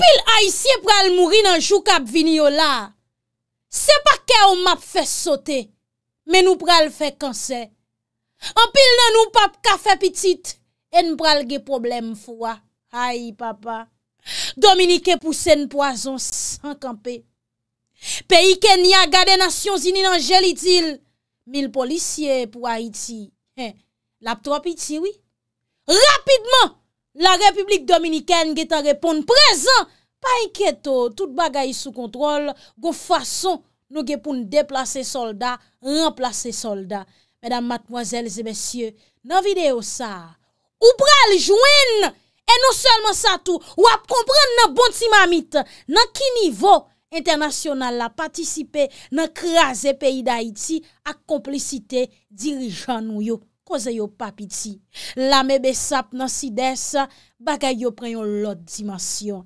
Anpil ayisye pral mouri nan jou kap vini yo la. Se pa ke om ap fe sote, men nou pral fe kanser. Anpil nan nou pap ka fe pitit, en pral ge problem fwa. Ay papa, Dominike puse n poason sankanpe. Pe iken ni agade nasyon zini nan jelitil, mil polisye pou ayiti. La ptwa pitit wii? Rapidman! la Republik Dominikène ge ta reponde prezant, pa iketo, tout bagay sou kontrol, go fason nou ge pou nou deplase soldat, remplace soldat. Mèdam, matmoazèl, zè mèsyè, nan videyo sa, ou pral jouen, e nou selman sa tou, ou ap kompran nan bonti mamit, nan ki nivou internasyonal la patisipe nan kreaze peyi da iti ak komplicite dirijan nou yo. Koze yo papiti, la mebe sap nan sides, bagay yo preyon lot dimensyon.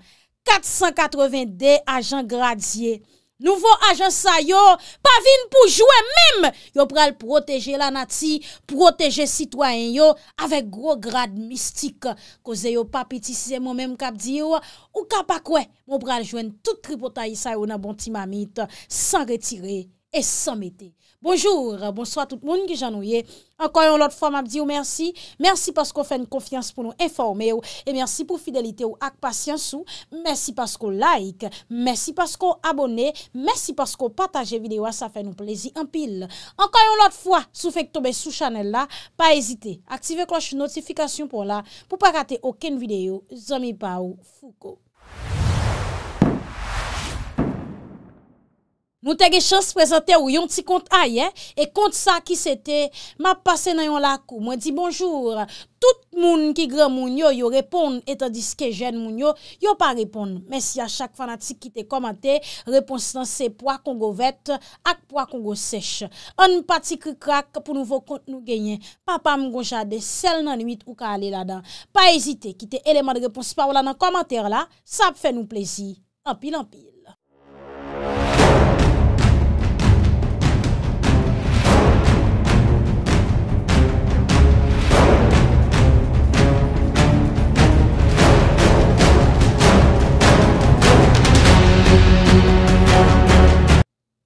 482 ajan gradye, nouvo ajan sa yo, pa vin pou jwen mem, yo pral proteje lanati, proteje sitwayen yo, avek gro grad mistik, koze yo papiti se moun mem kap diyo, ou kap akwe, moun pral jwen tout tripotayi sa yo nan bonti mamit, san retire, e san mete. Bonjou, bonsoit tout moun ki jan ou ye. Enkoyon lot fwa mab di ou mersi. Mersi paskou fèn konfians pou nou informe ou. E mersi pou fidelite ou ak pasyans ou. Mersi paskou like, mersi paskou abone, mersi paskou pataje videyo a sa fè nou plezi an pil. Enkoyon lot fwa sou fèk tobe sou chanel la. Pa ezite, aktive kloche notifikasyon pou la pou pa kate oken videyo. Zomi pa ou fuko. Nou te ge chans prezante ou yon ti kont ayen, e kont sa ki sete, ma pase nan yon lakou, mwen di bonjou, tout moun ki gran moun yo yo repon, etan diske jen moun yo, yo pa repon, men si a chak fanatik ki te komante, repons nan se po akon go vet, ak po akon go sech. An pati ki krak pou nouvo kont nou genyen, papa mwen gonjade, sel nan limit ou ka ale la dan. Pa ezite, ki te eleman de repons pa ou la nan komante la, sa ap fe nou plezi. An pil an pil.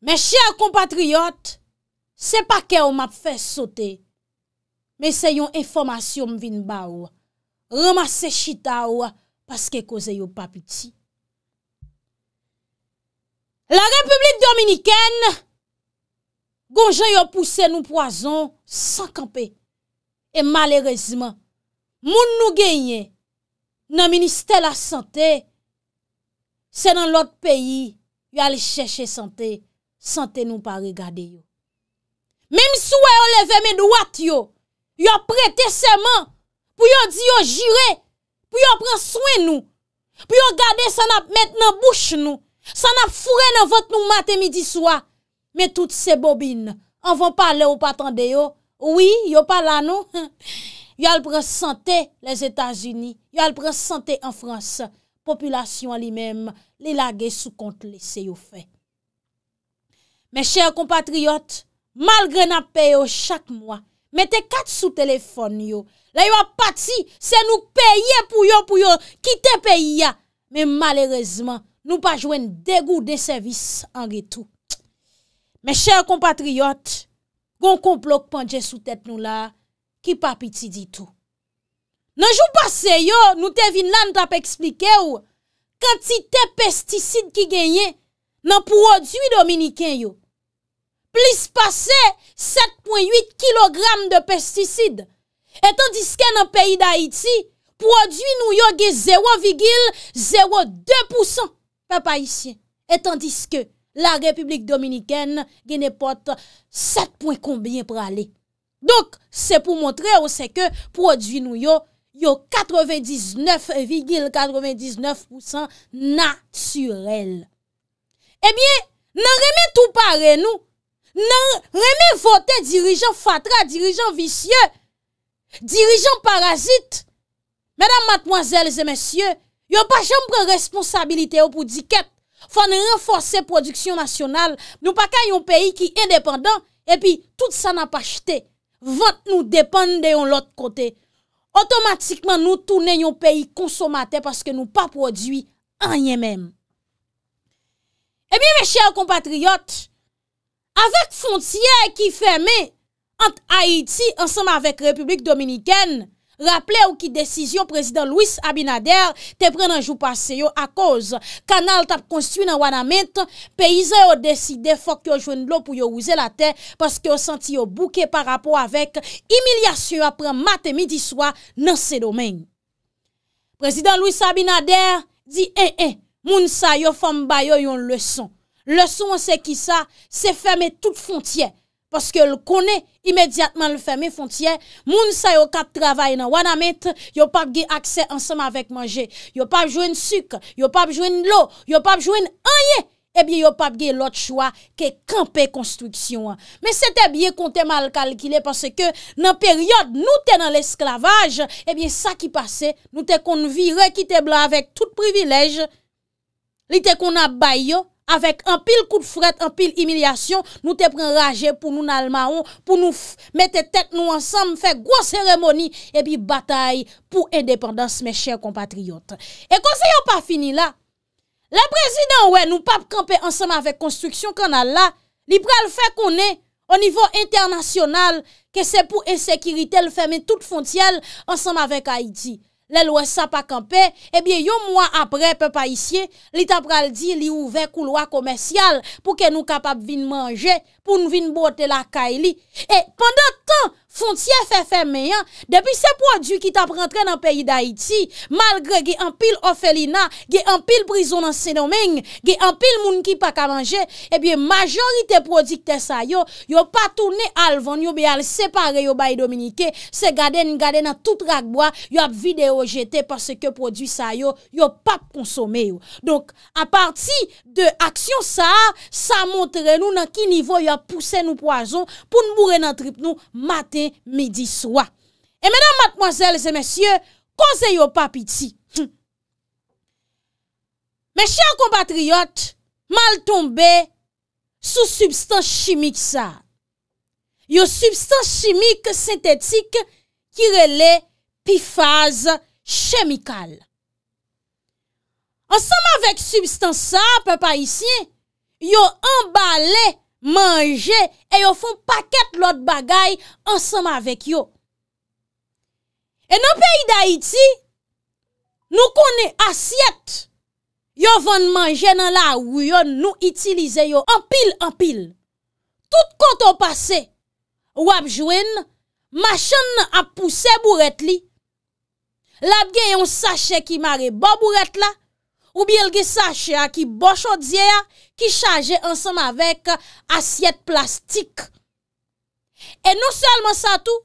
Men chè a kompatriyot, se pa kè ou map fè sote, men se yon informasyon mvin ba ou, remase chita ou, paske koze yo papiti. La republik dominikèn, gonjè yo pousse nou poason, sankanpe, e malerezman, moun nou genye, nan minister la sante, se nan lot peyi, vi alè chèche sante, Sante nou pa rigade yo. Mem sou wè yo leve men ouat yo. Yo prete seman. Pou yo di yo jire. Pou yo pren souen nou. Pou yo gade san ap met nan bouch nou. San ap fure nan vot nou maten midi soua. Men tout se bobine. An van pale ou patande yo. Ouwi, yo pale anou. Yo al pren sante les Etats-Unis. Yo al pren sante en France. Populasyon li men. Li lage sou kont lese yo fey. Men chèr kompatriyot, mal gre na pe yo chak mwa, metè kat sou telefon yo, la yo a pati, se nou peye pou yo pou yo, ki te peye ya, men malèrezman, nou pa jwen degou de servis anre tou. Men chèr kompatriyot, gon komplok pandje sou tet nou la, ki pa piti di tou. Nan jou pasè yo, nou te vin lan ta pe eksplike yo, kantite pestisid ki genye, nan prodwi dominikèn yo, plis pase 7.8 kilogram de pesticide. Etan diske nan peyi da Haiti, prodwi nou yo ge 0,02% pa pa isye. Etan diske la Republik Dominikèn ge ne pot 7.8% pa pa isye. Donk, se pou montre ou se ke prodwi nou yo yo 99,99% naturel. Ebyen eh nan reme tou pare nou Nan reme vote dirijan fatra, dirijan visye Dirijan parazit Mèdam matmoazèl zè mèsyè Yon pa jom pren responsabilite yo pou diket Fon renforse produksyon nasyonal Nou pa ka yon peyi ki independant E pi tout sa nan pa chete Vote nou depande yon lot kote Otomatikman nou tounen yon peyi konsomate Paske nou pa prodwi anye mèm Ebi me chè ou kompatriyot, avèk fontyè ki fèmè ant Aïti ansèm avèk Republik Dominikèn, rapplè ou ki desisyon Prezident Louis Abinader te pren nan jou passeyo akòz kanal tap konstiwen nan wana ment, peyizè ou deside fòk yo jwen blo pou yo ouze la tè paske yo senti yo bouke par rapport avèk imilyasyon apren matè midi swa nan se domèng. Prezident Louis Abinader di en eh, en, eh, Moun sa yo fèm bayo yon lèson. Lèson se ki sa, se fèmè tout fontien. Paske l konè imèdiatman l fèmè fontien, moun sa yo kat travay nan wana met, yo pap ge akse ansèm avèk manje. Yo pap jwen suk, yo pap jwen lo, yo pap jwen anye, ebyen yo pap ge lot chwa ke kampe konstriksyon. Mè se te bie kon te mal kalkile, paske nan peryode nou te nan l esklavaj, ebyen sa ki pase, nou te kon vi re ki te bla avèk tout privilèj, Li te kon ap bay yo, avèk an pil kout furet, an pil imilyasyon, nou te pren raje pou nou nalmanon, pou nou mette tet nou ansanm, fèk gwa seremoni, epi batay pou indépendans mè chèr kompatriot. E kon se yon pa fini la, le prezident wè nou pap kampe ansanm avèk konstruksyon kanal la, li pral fèk konè, o nivou internasyonal, ke se pou esekirite l fèmè tout fontyel ansanm avèk Haiti. Le lwa sa pa kampe, ebyen yo mwa apre pe pa isye, li ta pral di li ouve kou loa komensyal pou ke nou kapap vin manje pou nou vin bote la ka e li. E, pandan tan! fon tiye fè fè mè yon, depi se prodjou ki tap rentre nan peyi da iti, malgre ge anpil ofelina, ge anpil brison nan senomen, ge anpil moun ki pa kalanje, ebyen eh majorite prodjou ki te sa yo, yo pa toune alvan, yo bi al separe yo bayi dominike, se gaden, gaden nan tout ragboa, yo ap videyo jete, parce ke prodjou sa yo, yo pa konsome yo. Donk, a parti de aksyon sa, sa montre nou nan ki nivou yo ap pousse nou poazon, pou nou moure nan trip nou, mate midi swa. E menan matmozèl zè mèsyè, konzè yo papiti. Mèsyè an kompatriyot, mal tombe sou substans chimik sa. Yo substans chimik sintètik ki rele pi faz chemikal. Ansem avèk substans sa, pe pa isyen, yo ambalè manje, e yo fon paket lot bagay ansama vek yo. E nan peyi da iti, nou konen asyet yo van manje nan la wuyon nou itilize yo, anpil, anpil. Tout konton pase, wapjwen, machan apouse bouret li, labgen yon sache ki mare bo bouret la, ou bi elge sache a ki bochot zye a, ki chaje ansam avek asyet plastik. E nou selman sa tou,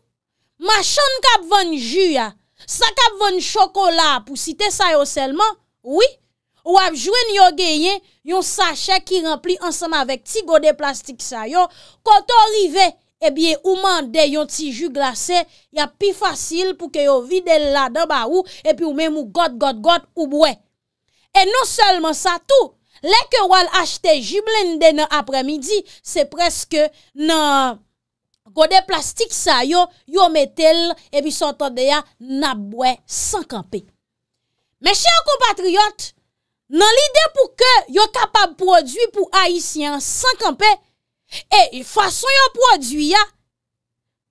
machan kap ven ju ya, sa kap ven chokola pou site sayo selman, ou ap jwen yo genye, yon sache ki rempli ansam avek ti gode plastik sayo, koto rive, ebiye eh ou mande yon ti ju glase, ya pi fasil pou ke yo vide la da ba ou, epi ou men mou gott gott gott ou bwe. E nou selman sa tou, leke wale achete jiblende nan apremidi, se preske nan gode plastik sa yo, yo metel, e bi sotande ya, nan bwe sankanpe. Me chè an kompatriot, nan lide pou ke yo kapab prodwi pou aisyen sankanpe, e fason yo prodwi ya,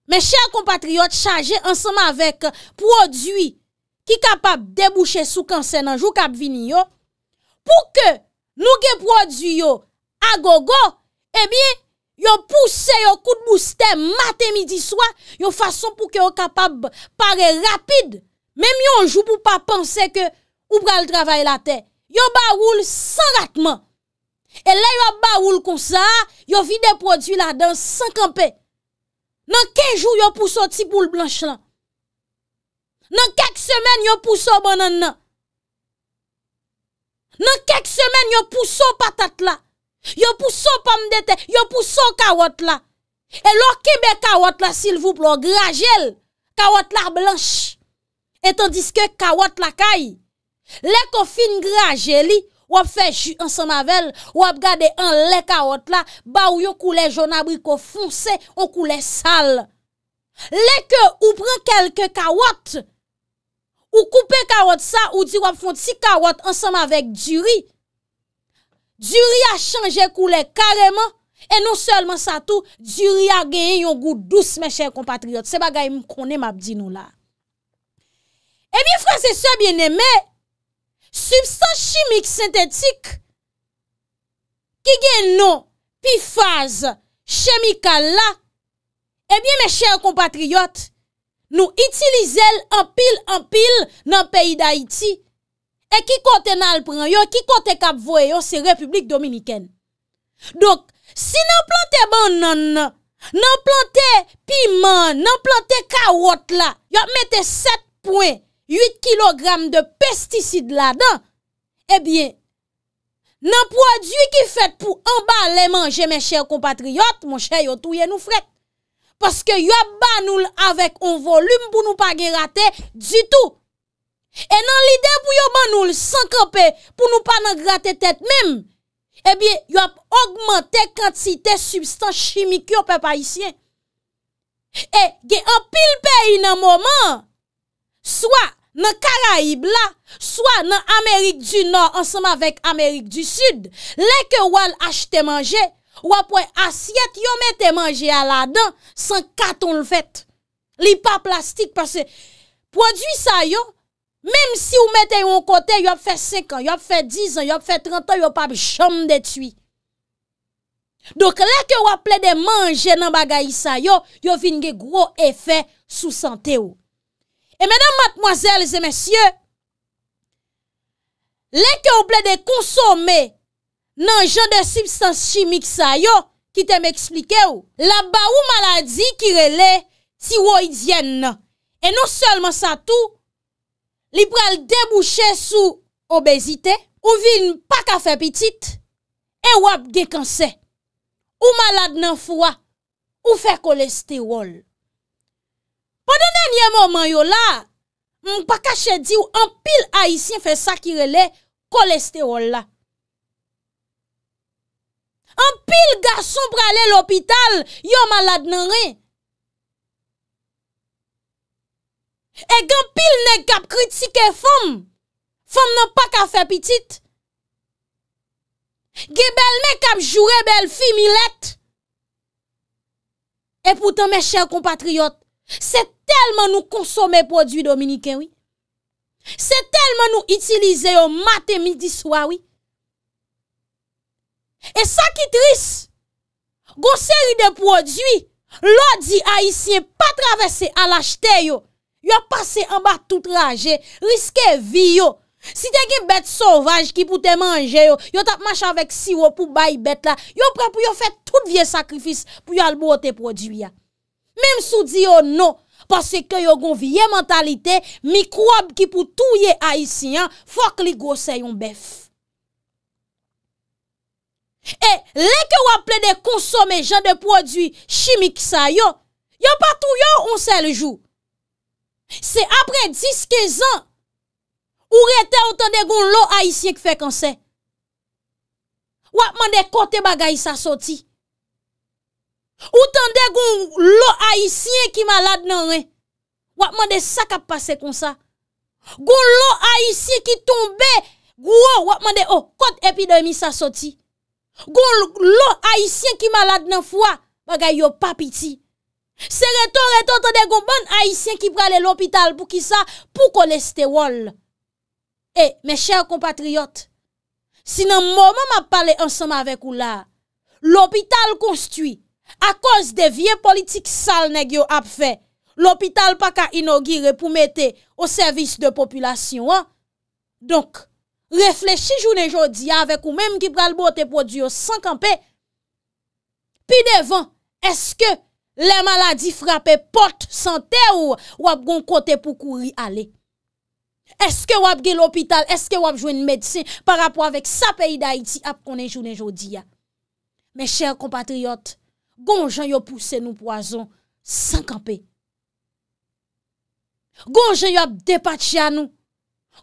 me chè an kompatriot chaje ansama vek prodwi, ki kapab debouche sou kansen nan jou kap vini yo, pou ke nou ge prodjou yo a gogo, ebi yo pousse yo kout mou stè matè midi swa, yo fason pou ke yo kapab pare rapide, menm yo anjou pou pa panse ke oubra l travay la tè. Yo ba oul san ratman, e la yo ba oul kon sa, yo vide prodjou la dan san kampè, nan kejou yo pousse ti pou l blanch lan, Nan kek semen yo puso bonon nan. Nan kek semen yo puso patat la. Yo puso pomme dete. Yo puso kawot la. E lo kebe kawot la sil vup lo grajel. Kawot la blanche. Etan diske kawot la kay. Lek o fin grajeli. Wap fej un sanavell. Wap gade an le kawot la. Ba ou yo koule joun abri ko fonse. Ou koule sal. Lek ou pren kelke kawot. ou koupe karot sa, ou di wap fonte si karot ansanm avek djuri, djuri a chanje koule kareman, e non selman sa tou, djuri a genye yon gout dous, men chèr compatriot, se bagay mkone mabdi nou la. Ebyen fransese bien eme, substans chimik sintetik, ki gen nou, pi faz, chemika la, ebyen men chèr compatriot, Nou itilize el an pil an pil nan peyi d'Haïti. E ki kote nan al pran yo, ki kote kap vo yo, se Republik Dominikèn. Dok, si nan plante bon nan nan, nan plante piman, nan plante kawot la, yo mette 7.8 kilogram de pesticide la dan, e eh bien, nan prodjou ki fet pou anba le manje men chèr compatriot, mon chèr yo touye nou frek, Paske yo ap banoul avek on volume pou nou pa gen rate du tout. E nan lide pou yo banoul sankanpe pou nou pa nan rate tet mem, ebyen eh yo ap augmente kantite substans chimik yo pe pa isyen. E gen apil pe in an mouman, swa nan Karaib la, swa nan Amerik du Nord ansama vek Amerik du Sud, le ke wal achete manje, Ou apwen asyet yo mette manje ala dan San katon lwet Li pa plastik Produy sa yo Mem si ou mette yon kote Yop fe 5 an, yop fe 10 an, yop fe 30 an Yop ap chom detui Dok leke ou aple de manje nan bagayi sa yo Yo vin ge gro efè sou sante yo E menan matmoazèl zè mensyè Leke ou ple de konsome E nan jan de substans chimik sa yo ki te m eksplike ou la ba ou maladi ki rele si woy diyen nan e non selman sa tou li pral debouche sou obezite ou vin pak a fe pitit e wap gekanse ou malad nan fwa ou fe kolesterol poden denye momen yo la m pak a chedi ou an pil a yisi fe sa ki rele kolesterol la An pil gason prale l'opital, yon malade nan re. E gen pil ne kap kritike fom, fom nan pa kafe pitit. Gebel men kap jure bel fi milet. E poutan men chèr kompatriot, se telman nou konsome prodwi dominiken wè. Se telman nou itilize yon mate midi swa wè. E sa ki tris, go seri de prodwi, lo di Aisyen pa travesse al ashte yo. Yo pase anba tout raje, riske vi yo. Si te gen bete sovaj ki pou te manje yo, yo tap mache avek siwo pou bayi bete la, yo pre pou yo fe tout vie sakrifis pou yo albo o te prodwi ya. Mem sou di yo oh no, pase ke yo gon vie mentalite, mikwab ki pou touye Aisyen, fok li go seri yon bef. E leke wap ple de konsome jan de prodwi chimik sa yo Yo patou yo onse le jou Se apre 10-15 an Ou rete otan de goun lò aisyen ki fekansè Wapman de kote bagay sa soti Otan de goun lò aisyen ki malad nan wè Wapman de sakap pase konsa Goun lò aisyen ki tombe Goun wapman de oh, kote epidemi sa soti Gon lon haisyen ki malade nan fwa Magay yo papiti Se reto reto te de gon bon haisyen Ki prale l'opital pou ki sa Pou koleste wol E, eh, men chèr compatriot Sinan mouman ma pale Ansem avèk ou la L'opital konstwi A kos de vie politik sal neg yo ap fè L'opital pa ka inogire Pou mette o servis de populasyon Donk Reflechi jounen jodi ya avèk ou mèm ki pral bote pou diyo sankanpe. Pi devan, eske le maladi frape pot sante ou wap gon kote pou kouri ale? Eske wap gè l'opital, eske wap jwen medse parapò avèk sa peyi da iti ap konen jounen jodi ya? Mè chèr kompatriot, gonjan yo pousse nou poason sankanpe. Gonjan yo ap depatia nou.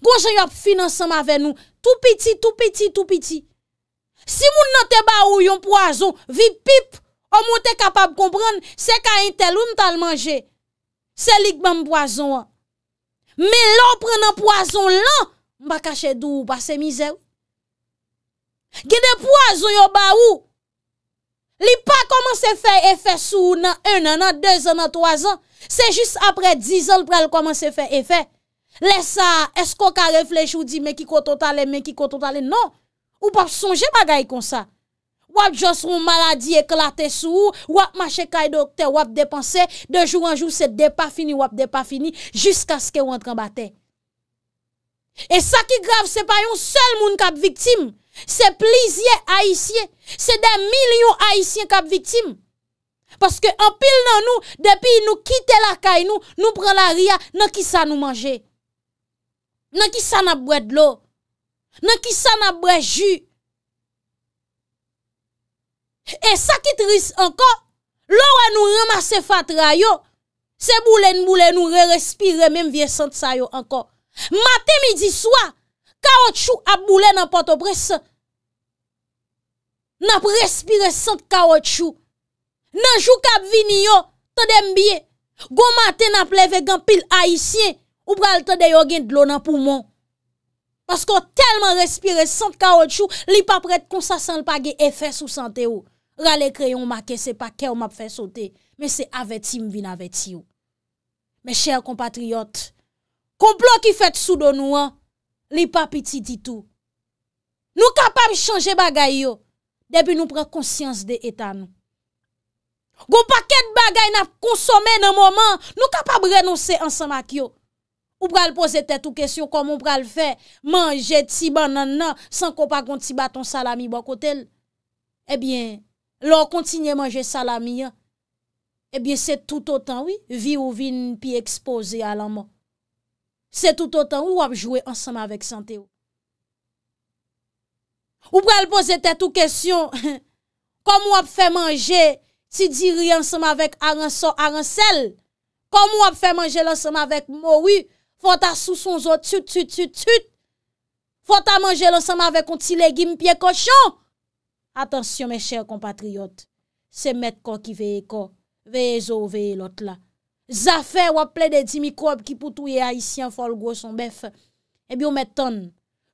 Gonj yo finanseman ave nou Tou piti, tou piti, tou piti Si moun nan te ba ou yon poazon Vi pip O moun te kapab kompran Se ka entel ou m tal manje Se likman poazon an Me lon prenan poazon lan Mba kache dou, mba se mize ou Gine poazon yo ba ou Li pa koman se fe efesou nan Un nan, nan, nan, nan, nan, nan, nan, nan Dez nan, nan, nan, nan, nan, nan Se jis apre dizan prel koman se fe efesou Le sa, esko ka reflej ou di men ki kontot ale, men ki kontot ale, non. Ou pap sonje bagay kon sa. Wap jons roun maladi eklate sou, wap mache kay dokte, wap depanse, de joun an joun se depa fini, wap depa fini, jiska ske want kambate. E sa ki grav se payon sel moun kap viktim. Se plizye haisyen, se den milyon haisyen kap viktim. Paske an pil nan nou, depi nou kite la kay nou, nou pran la ria, nan ki sa nou manje. Nan ki san ap bred lor, nan ki san ap bred ju. E sakit ris ankon, lor an nou remase fat rayo, se boule nou boule nou re respire menm vye sant sayo ankon. Mate midi swa, kaot chou ap boule nan pato presa. Nan ap respire sant kaot chou. Nan jou kap vini yo, tade mbiye, gwo mate nan ap leve gan pil aisyen. Ou pralte de yo gen dlo nan pouman. Pas kon telman respire, sante ka o chou, li pa prete konsasan lpa ge efes ou sante ou. Rale kreyon maken, se pa kè ou map fè sote, men se avetim vin aveti ou. Men chèr kompatriot, konplo ki fèt sou do nou an, li pa piti ditou. Nou kapab chanje bagay yo, debi nou pre konsyans de etan nou. Gon paket bagay na konsome nan moman, nou kapab renonse ansan mak yo. Ou pral pose tè tou kesyon kom ou pral fè, manje ti ban nan nan, san ko pa kon ti bat ton salami bakotel, ebyen, eh lò kontinye manje salami ya, ebyen, se tout otan, oui, vi ou vin pi ekspose alanman. Se tout otan, ou wap jwè ansama vek sante ou. Ou pral pose tè tou kesyon, kom ou wap fè manje, ti diri ansama vek aranson aransel, kom ou wap fè manje lansama vek mori, Fota souson zo tut tut tut tut. Fota manje lansama avè kon ti legim piye koshon. Atansyon mè chèr kompatriot. Se mèt kon ki veye kon. Veye zo veye lot la. Za fè wap ple de di mikrob ki pou touye a isy an fol gwo son bef. E bi yo mè ton.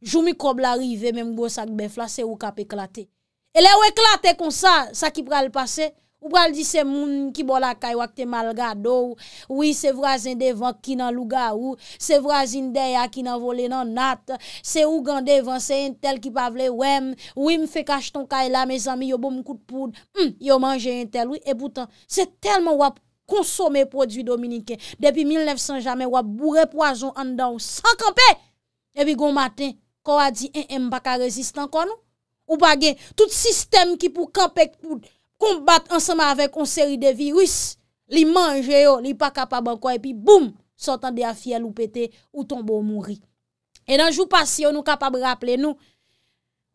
Jou mikrob la rive mèm gwo sak bef la se ou kap eklate. E le ou eklate kon sa. Sa ki pral pase. Ou pral di se moun ki bo la kay wak te mal gado. Ou yi se vrasin devan ki nan luga ou. Se vrasin deya ki nan vole nan nat. Se ougan devan se entel ki pavle wem. Ou yi mfe kach ton kay la me zami yo bom mkout poud. Hm, yo manje entel. Ou yi epoutan. Se telman wap konsome prodwi dominiken. Depi 1900 jamen wap bourre poazon andan. San kampe. Epi goun maten. Kwa wadi en eh, en eh, baka rezistan kon nou. Ou bagen. Tout sistem ki pou kampe kpoud. konbat ansama avek on seri de virus, li manje yo, li pa kapab an kwa, epi boum, sotan de a fiel ou pete, ou tombo ou mounri. E nan jou pasi, yo nou kapab rappele nou,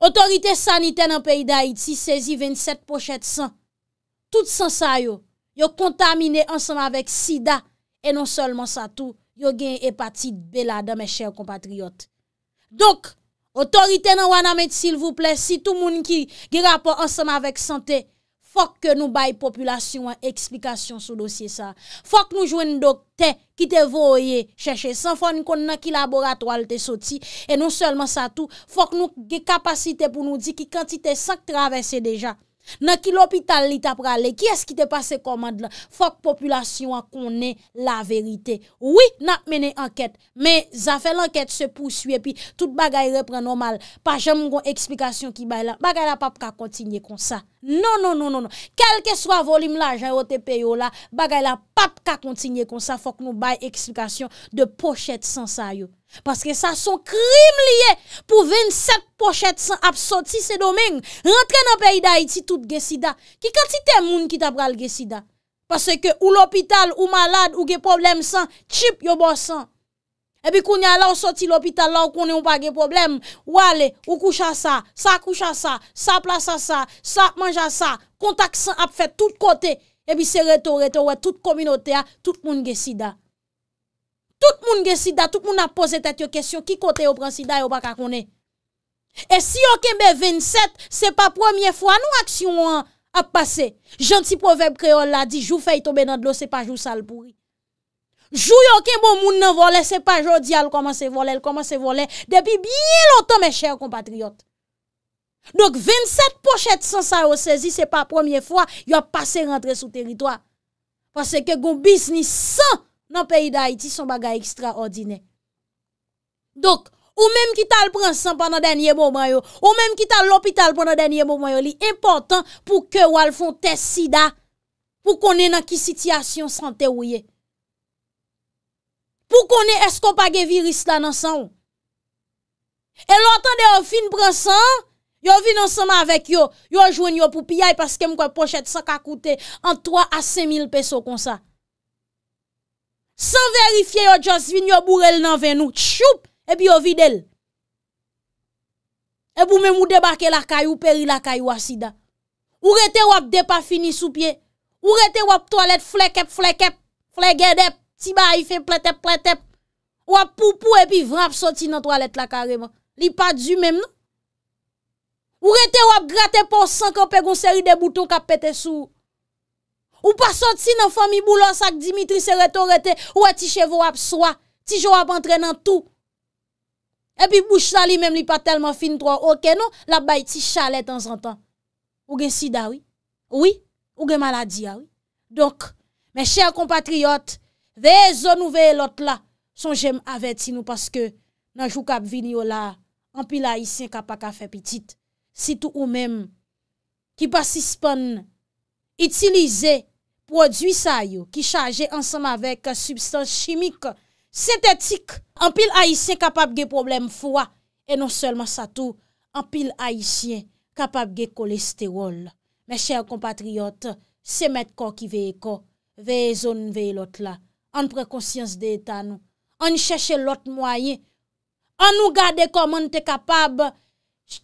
otorite sanite nan peyi da Haiti, sezi 27 pochet san, tout san sa yo, yo kontamine ansama avek sida, e non solman sa tou, yo gen hepatite bela da me chèr kompatriot. Dok, otorite nan wana met sil vouple, si tou moun ki gira po ansama avek sante, Fok ke nou bay populasyon an eksplikasyon sou dosye sa. Fok nou jwen dok ten ki te voye chèche san. Fok nou kon nan ki laboratoal te soti. E non selman sa tou, fok nou ge kapasite pou nou di ki kantite sak travese deja. Nan ki l'opital li ta prale, ki eski te pase komad la, fok populasyon konen la verite. Oui, nan menen anket, men zafen l'anket se pousye, pi tout bagay repren normal, pa jem mgon eksplikasyon ki bay la, bagay la pap ka kontinyen kon sa. Non, non, non, non, non, kelke swa volim la, jayote peyo la, bagay la pap ka kontinyen kon sa, fok nou bay eksplikasyon de pochet sensayon. Paske sa son krim liye pou 27 pochet san ap soti se domen, rentre nan peyi da iti tout gesida. Ki katite moun ki tap pral gesida? Paske ou l'opital, ou malade, ou ge problem san, chip yo bo san. Ebi koun ya la ou soti l'opital la ou koun yo pa ge problem, ou ale, ou koucha sa, sa koucha sa, sa plasa sa, sa manja sa, kontak san ap fet tout kote. Ebi se reto reto we tout kominote a, tout moun gesida. Tout moun gen sida, tout moun ap pose tati yo kesyon, ki kote yo pran sida yo baka kone. E si yo kembe 27, se pa premier fwa, nou aksyon an ap pase. Janti proverb kreol la di, jou fey tobe nan dlo, se pa jou salpouri. Jou yo kembo moun nan vole, se pa jou di al koman se vole, l koman se vole, depi biye lontan me chèr kompatriot. Dok 27 pochet san sa yo sezi, se pa premier fwa, yo pase rentre sou teritwa. Fase ke goun bisni san, Nan peyi da Haiti, son bagay ekstra ordine. Dok, ou menm ki tal prensan pan nan denye momanyo, ou menm ki tal l'opital pan nan denye momanyo, li important pou ke walfon tes si da pou konen nan ki sityasyon sante ou ye. Pou konen, esko pa ge viris la nan san ou? E l'otan de ou fin prensan, yo vin nan san ma avek yo, yo jwen yo pou piyay, paske mwen kwa pochet sa ka koute, an 3 a 5 mil peso kon sa. San verifiye yo jazvin yo burel nan ven nou, tchoup, ebi yo videl. Ebi ou mèm ou debake lakay ou peri lakay ou asida. Ou rete wap depa fini sou pie, ou rete wap toalet flekep flekep, flegedep, tiba ife pletep pletep, wap poupou ebi vrap soti nan toalet lakareman, li pa dju mèm nou. Ou rete wap gratep ou sankan pe gon seri de bouton kapete sou ou. Ou pa sot si nan fami boulos ak Dimitris se reto rete. Ou e ti chevo ap swa. Ti jo ap antre nan tou. E pi bouchla li menm li pa telman fin tro. Ok nou. La bay ti chalet anzantan. Ou gen sida ou. Ou gen maladi ah, ou. Dok. Men chèr kompatriot. Veye zon ou veye lot la. Son jem avè ti nou. Paske nan jou kap vini ou la. An pi la isen kap a kafe pitit. Si tou ou menm. Ki pa si spon. Itilize. Prodwi sa yo ki chaje ansama vek euh, substans chimik, sintetik, anpil aisyen kapab ge problem fwa, e non selman sa tou, anpil aisyen kapab ge kolesterol. Me chèr kompatriot, se met ko ki vey ko, vey zon vey lot la, an prekonsyans de etan nou, an chèche lot mwayen, an nou gade kom an te kapab,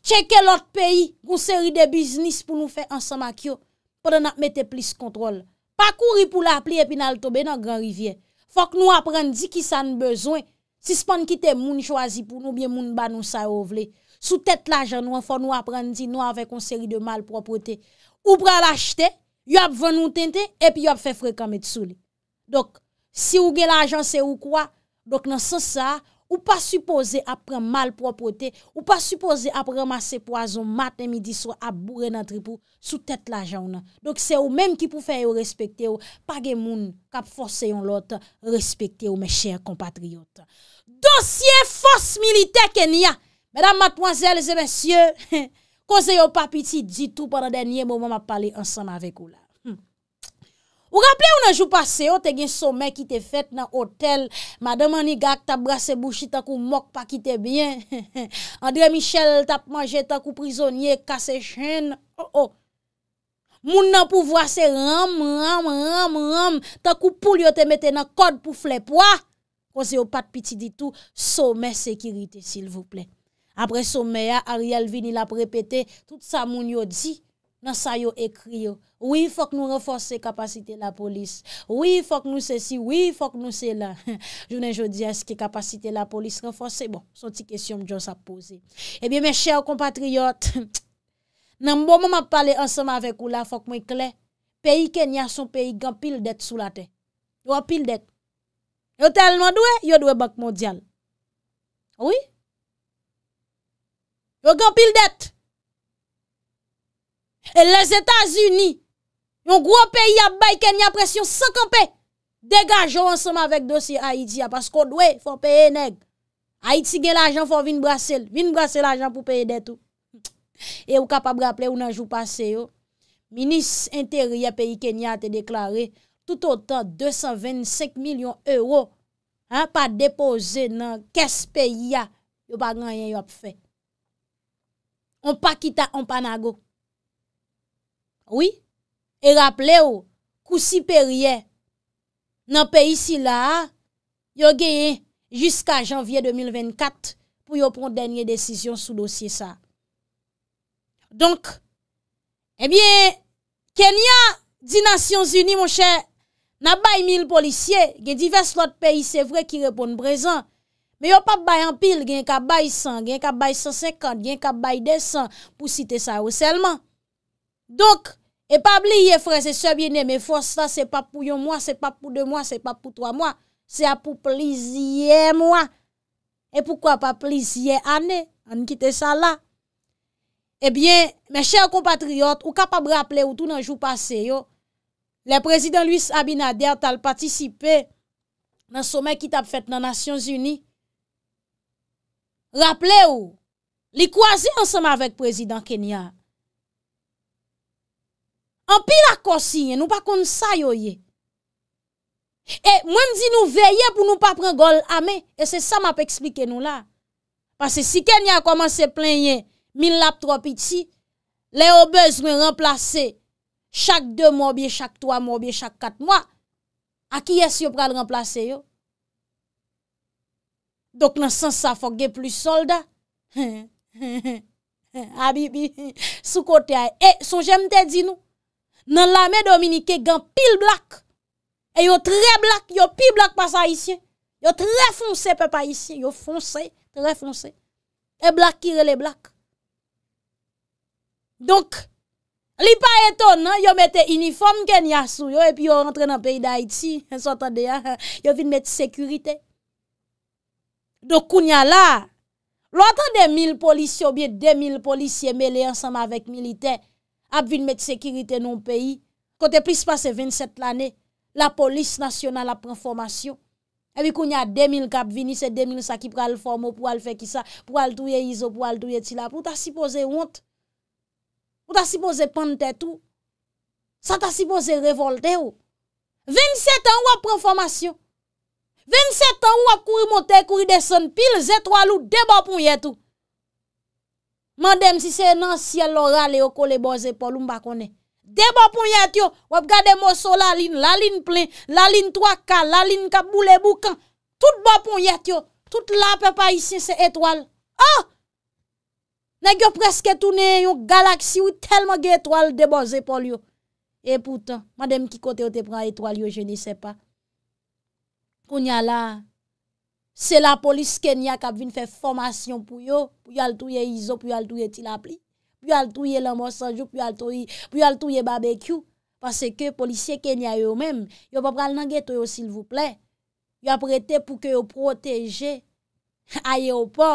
chèke lot peyi, ou seri de biznis pou nou fè ansama kyo, pou don ap mette plis kontrol. pa kouri pou la pli epi nal tobe nan Grand Rivier. Fok nou apren di ki sa n bezon, si span kite moun chwazi pou nou, biye moun ba nou sa ovle. Sou tet la jan, nou an fon nou apren di, nou avè kon seri de mal propote. Ou pral achete, yop ven nou tente, epi yop fe frekame tsou li. Dok, si ou gen la jan se ou kwa, dok nan se sa a, Ou pa suppose apre malpropote, ou pa suppose apre mase poazon maten midi sou ap bourre nan tripou sou tet la jounan. Donk se ou menm ki pou fe yo respekte ou, pa gen moun kap fose yon lot, respekte ou men chere kompatriot. Dosye fos milite kenya, medan matponzel, jenensye, koze yo papiti ditou pandan denye mouman ap pale ansan avek ou la. Ou rappele ou nan jou pase yo te gen somè ki te fèt nan otel, madèman ni gag ta brase bouchi ta kou mok pa ki te byen, André Michel tap manje ta kou prizonye kase chèn, oh, oh. moun nan pou vwase ram, ram, ram, ram, ta kou poulyo te mette nan kod pou flèpwa, ose yo pat piti ditou, somè sekirite sil vwple. Apre somè ya, Ariel vin il ap repete, tout sa moun yo di, nan sa yo ekri yo. Oui, fok nou renforser kapasite la polis. Oui, fok nou se si. Oui, fok nou se la. Jounen jodi, eske kapasite la polis renforser. Bon, son ti kesyon mdjons ap pose. Ebyen, men chè ou kompatriyot, nan bon mouman pale ansama avek ou la, fok mwen klen, peyi Kenya son peyi gampil det sou la te. Yo gampil det. Yo tel nou dwe, yo dwe bank mondial. Ouye? Yo gampil det. Et les Etats-Unis, yon gwo peyi ap bay Kenya presyon, sakon pe, degaj yo ansama vek dosye Haiti ya, paskou dwe, fon peye neg. Haiti gen l'ajan fon vin brase, vin brase l'ajan pou peye detou. E ou kapab raple, ou nanjou pase yo, minis interi ya peyi Kenya te deklare, tout otan 225 milyon euro, an pa depose nan kes peyi ya, yo pa gran yon yo ap fe. On pa kita, on pa nago, Oui, e rappele ou, kousi perye nan peyi si la, yo geye jiska janvye 2024 pou yo pront denye desisyon sou dosye sa. Donk, e bie, Kenya, di Nasyons Uni monshe, nan bayi mil polisye, gen divers lot peyi se vre ki repon prezan, me yo pa bayi an pil, gen ka bayi 100, gen ka bayi 150, gen ka bayi 200, pou site sa ou selman. Donk, e pab liye fwese sebyene me fwosa, se pa pou yon mwa, se pa pou de mwa, se pa pou toa mwa, se a pou plizye mwa. E poukwa pa plizye ane, ane kite sa la. Ebyen, men chèr kompatriot, ou kapab rapple ou tou nan jou pase yo, le prezident Luis Abinader tal patisipe nan somen ki tap fèt nan Nasyons Uni. Rapple ou, li kwa zi anseman vek prezident Kenya. An pi la kosye, nou pa kon sa yo ye. E mwen di nou veye pou nou pa pren gol ame. E se sa ma pe eksplike nou la. Pase si ken yon a komanse plenye, min lap tro piti, le yo bezwe renplase, chak 2 mobye, chak 3 mobye, chak 4 mwa, a ki yes yo pral renplase yo? Dok nan san sa fok ge pli solda. Sou kote a. E son jemte di nou, nan lame Dominike gen pil blak, e yo tre blak, yo pil blak pa sa isye, yo tre fonse pe pa isye, yo fonse, tre fonse, e blak kire le blak. Donk, li pa eton nan, yo mette uniforme ken yasou, yo, epi yo rentre nan peyi da Haiti, yo vin mette sekurite. Donk, kounya la, lantan de mil polisye obye, de mil polisye mele ansam avek militey, ap vin met sekirite nou peyi, kote plis pase 27 l ane, la polis nasyonal ap renformasyon, epi wi koun ya 2000 kap vini, se 2000 sa ki pral formo pou al fe ki sa, pou al touye izo, pou al touye tila, pou ta sipoze ont, pou ta sipoze pante tou, sa ta sipoze revolte ou, 27 an wap renformasyon, 27 an wap kuri mote, kuri desen, pil zetwa lou deba pou yetou, Man dem si se nan siel lora le yo kole bo zepol ou mbakone. De bo pon yet yo, wap gade moso laline, laline ple, laline twa ka, laline ka bou le bou ka. Tout bo pon yet yo, tout la pe pa isi se etwal. Ah! Nè gyo preske toune yon galaksi ou telman ge etwal de bo zepol yo. E poutan, man dem ki kote yo te pran etwal yo, je ne se pa. Konya la... Se la polis Kenya kap vin fe formasyon pou yo, pou yo al touye izo, pou yo al touye tilapli, pou yo al touye lomo sanjou, pou yo al touye barbekyou. Pase ke polisye Kenya yo men, yo pa pral nangeto yo silvouple, yo aprete pou ke yo proteje aye yo pa.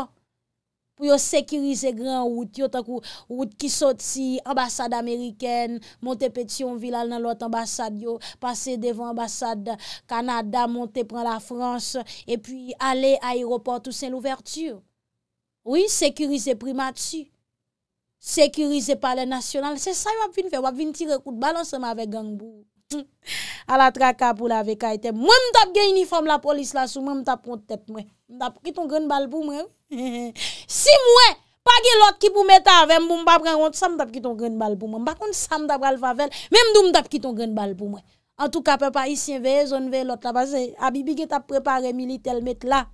Yo sekirize gran wout yo takou wout ki sot si, ambasade Ameriken, Montepetion, vilal nan lot ambasade yo, pase devan ambasade Kanada, monte pran la Frans, e pi ale aeroport ou sen l'ouverture. Oui, sekirize prima ti, sekirize pale nasyonal, se sa yo ap vin fe, wap vin tire kout balan seman ave gangbo. A la traka pou la veka ete, mwen mtape gen uniform la polis la sou, mwen mtape ponte tep mwen, mtape ki ton gren bal pou mwen. Si mwè, pa gen lot ki pou mèt avèm Mboum pa pren, mboum sa mdap ki ton gren bal pou mè Mbak mboum sa mdap pral favel Mboum da mdap ki ton gren bal pou mè An tou ka pe pa isyen veye zon veye lot la Abibi ki tap prepare mili tel mèt la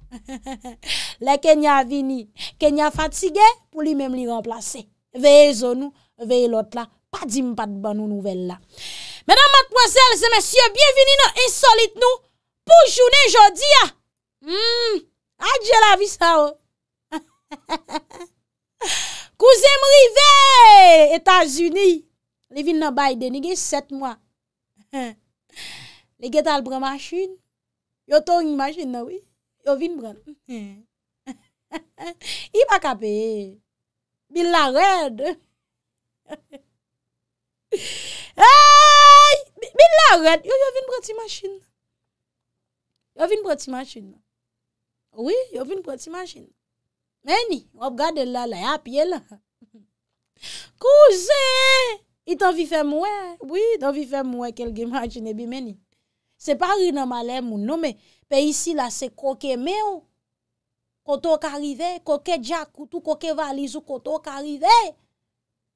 Le Kenya vini Kenya fatige pou li mèm li remplase Veye zon nou, veye lot ah. hmm. la Pa di mpad ban nou nouvel la Mèdam matpon sel, se mèsyè Biè vini nou, insolite nou Poujounè jodi ya Adjè la vi sa ou oh. Kouzem rive Etasuni Li vin nan bayde nige set mwa Li get al bremashin Yo tou yi mashin nou Yo vin brem I baka pe Bin la red Bin la red Yo vin brem ti mashin Yo vin brem ti mashin Oui yo vin brem ti mashin Meni, wap gade la la ya apye la. Kouze, itan vi fe mwen. Oui, itan vi fe mwen kelge manjine bi meni. Se pari nan malen moun nou men. Pe isi la se koke me ou. Koto karive, koke djak ou tou, koke valiz ou koto karive.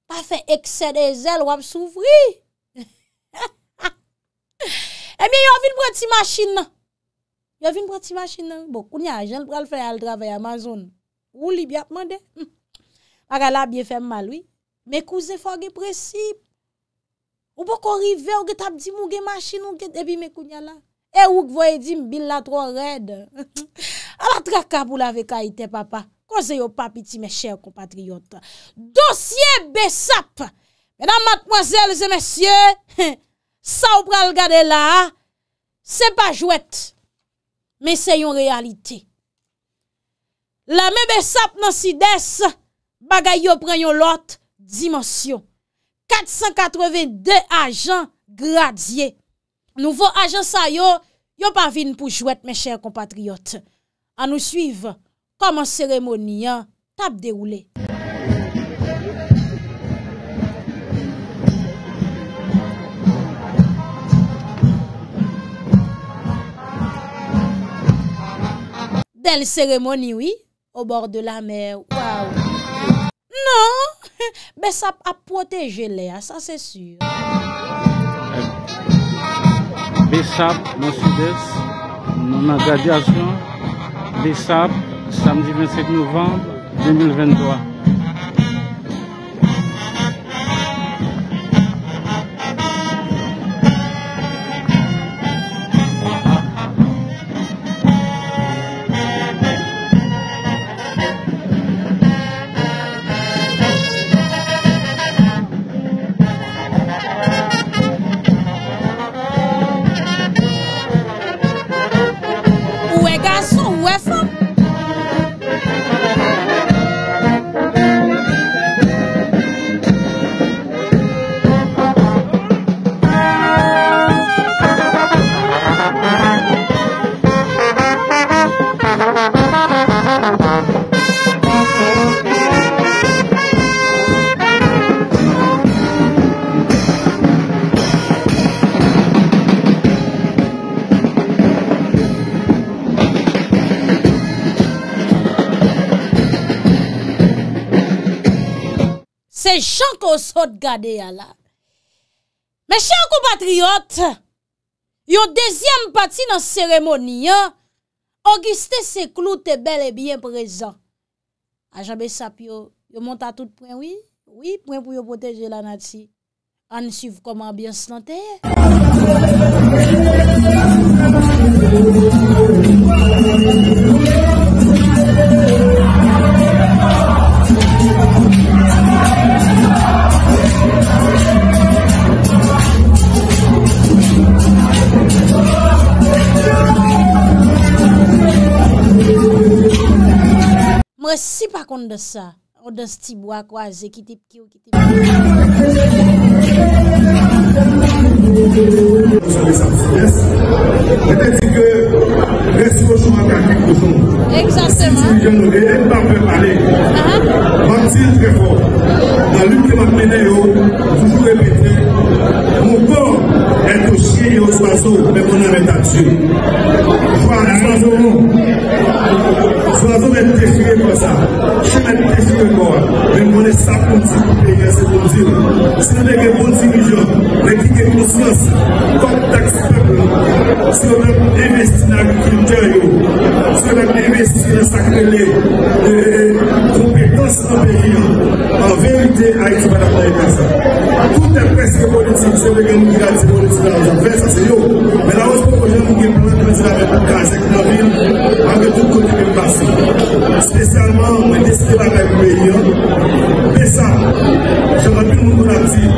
Pa fe ekse de zel wap soufri. Emi yo vin proti masin nan. Yo vin proti masin nan. Bo, kouni ajen pral fe al drave Amazon. Wou li byatman de. Hmm. Ara la bye fèm maloui. Mè kou zè fò gè presip. Wou pou kon rive ou gè tap di mou gè machin ou gè debi mè kou gè la. E wouk voye di mbil la trò rèd. Ara trakab ou la ve kaitè papa. Ko zè yo papiti mè chè wè ko patriyot. Dosye besap. Mè nan matmozèl zè mè syè. Sa ou pral gade la. Se pa jwèt. Mè se yon realitè. La mè bè sap nan sides, bagay yo pren yon lot, dimensyon. 482 ajan gradye. Nouvo ajan sa yo, yo pa vin pou jwet mè chèr kompatriot. A nou suiv, koman seremoni ya, tab de oule. au bord de la mer. Waouh! Non! Bessap ça a protégé l'air, hein, ça c'est sûr. Bessap, dans sud-est, samedi vingt graduation. Bessap, samedi 27 novembre 2023. kon sot gade yalap. Mè chè an kou patriote, yo dezyam pati nan seremoni, an giste se klou te bel e byen prezan. A jabe sap yo, yo monta tout pren, oui, pren pou yo poteje la nati, an nisiv koman byen slante. Mè chè an kou patriote, Mre si pa kont de sa. O de sti bwa kwa ze ki tit kyo ki tit. Mre si pa kont de sa. Choumanite sou men moun. Men mounen sapoun sou moun. Sounen gen bonzi mijon. Men ki gen moun sos. Pan taks febou. Sounen gen investi nan grinde yo. Sounen gen investi nan sakne le. Eee... compétence en pays, hein. En vérité, Haïti va pas les personne. Tout est presque politique, c'est le gagne qui a dit politique dans les affaires, ça c'est yo. Mais là, hausse se propose nous avons plan de avec le cas, c'est que la ville, avec tout le côté qui passé. Spécialement, on est décidé la même pays. Mais ça, j'aurais pu nous l'a dit.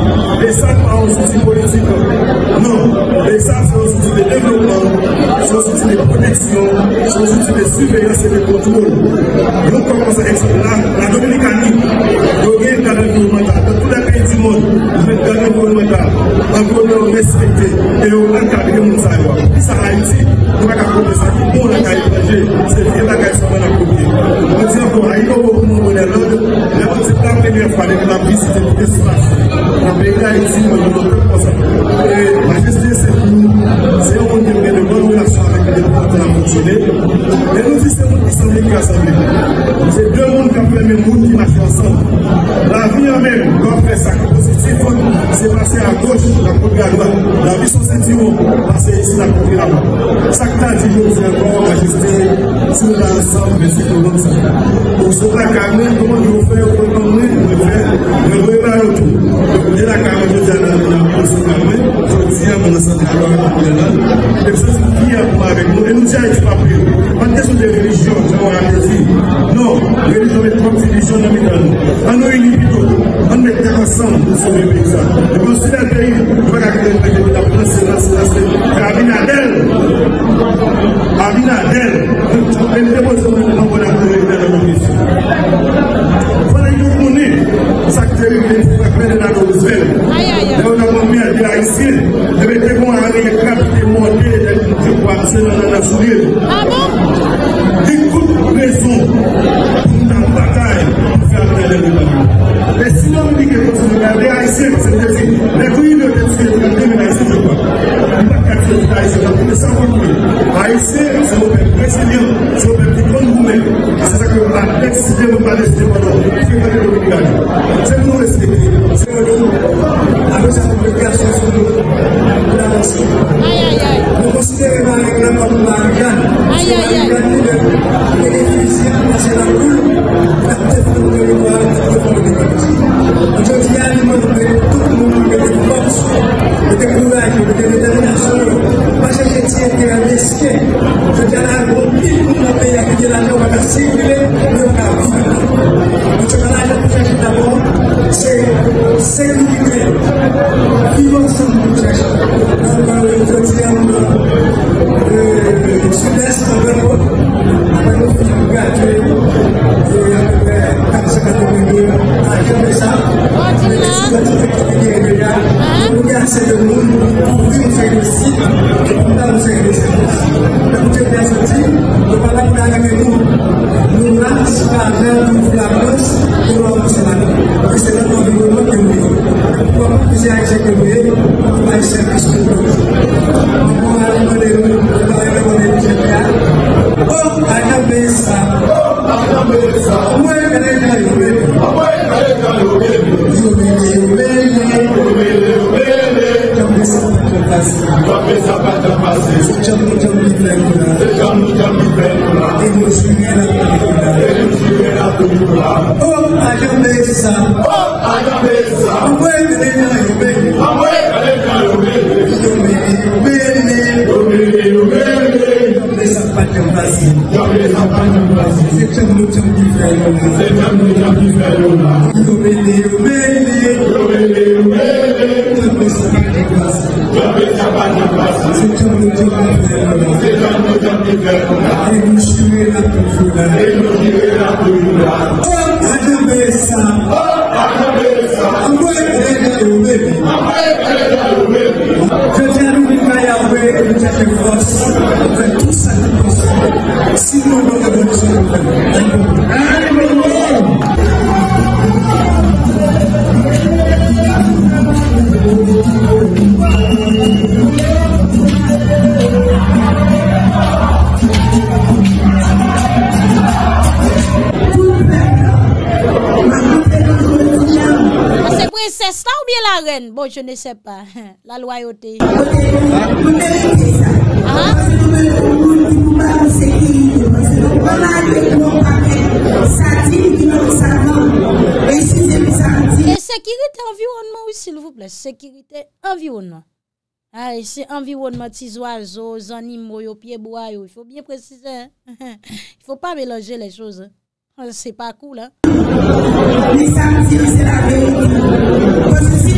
Mais ça, pas un souci politique. Hein. Non, mais ça, c'est un souci de développement, c'est un souci de protection, c'est un souci de surveillance et de contrôle. Nous commençons à être là. La Dominika ni, yo gen yon ganyan koumantan, da tout la kay di moun, gen yon ganyan koumantan, anpou yon respekte, e yon an kade gen moun sa yon. Ni sa hay di, nou la ka koumantan, ki bon la kay deje, se di yon la kay sa man akoumye. Mwen di anpou, hay yon ou moun moun e rande, e yon se tanpe mwen fane, mwen la bisite mwen tes nasi. la Begay Timanoye kepada pasacte est majeste film si yo un eye bel докon v Надо asa w ilgili deレ ou dan moun si길è tak kanmè den nyoti c 여기 ki la sabi pou konti ni touti atajansan la micke et kon 아파 sak aposati Marvel se pase an royal an conませ tak ven la bitasi to sa zigeishen la porsi an sak nan ti je ou sotak w Giul fou van nan yans k onder fpar yerokaa yo tou De la kama jen jan nan api nan sou kame, jen jan man nan san kaba an api nan. Persons ki yon api ma vek, nou renun jan eti pa priyo. Pan tes nou de religyon nan wakazi. Non, religyon eti wakazi visyon nan mi dan. An nou ilipi tout. An nou eti ten asan pou sou me vizan. E konsida te yon pou fwara kwen peke pou ta plase nasi nasi. Kwa min adel! Ou chenese pa la loyote ah? Potele pisa Pase nou men nou koun Pou pa moun sekirite Pase nou pon a re koun Sadi, bine, sadi E sekirite environman Ou sil vouple, sekirite environman A ah, e se environman Tizwa, zo, zanim, boyo, pie, boyo Fou bien precise Fou pa melange le chouze Se pa koule Les santi, ou se la veyote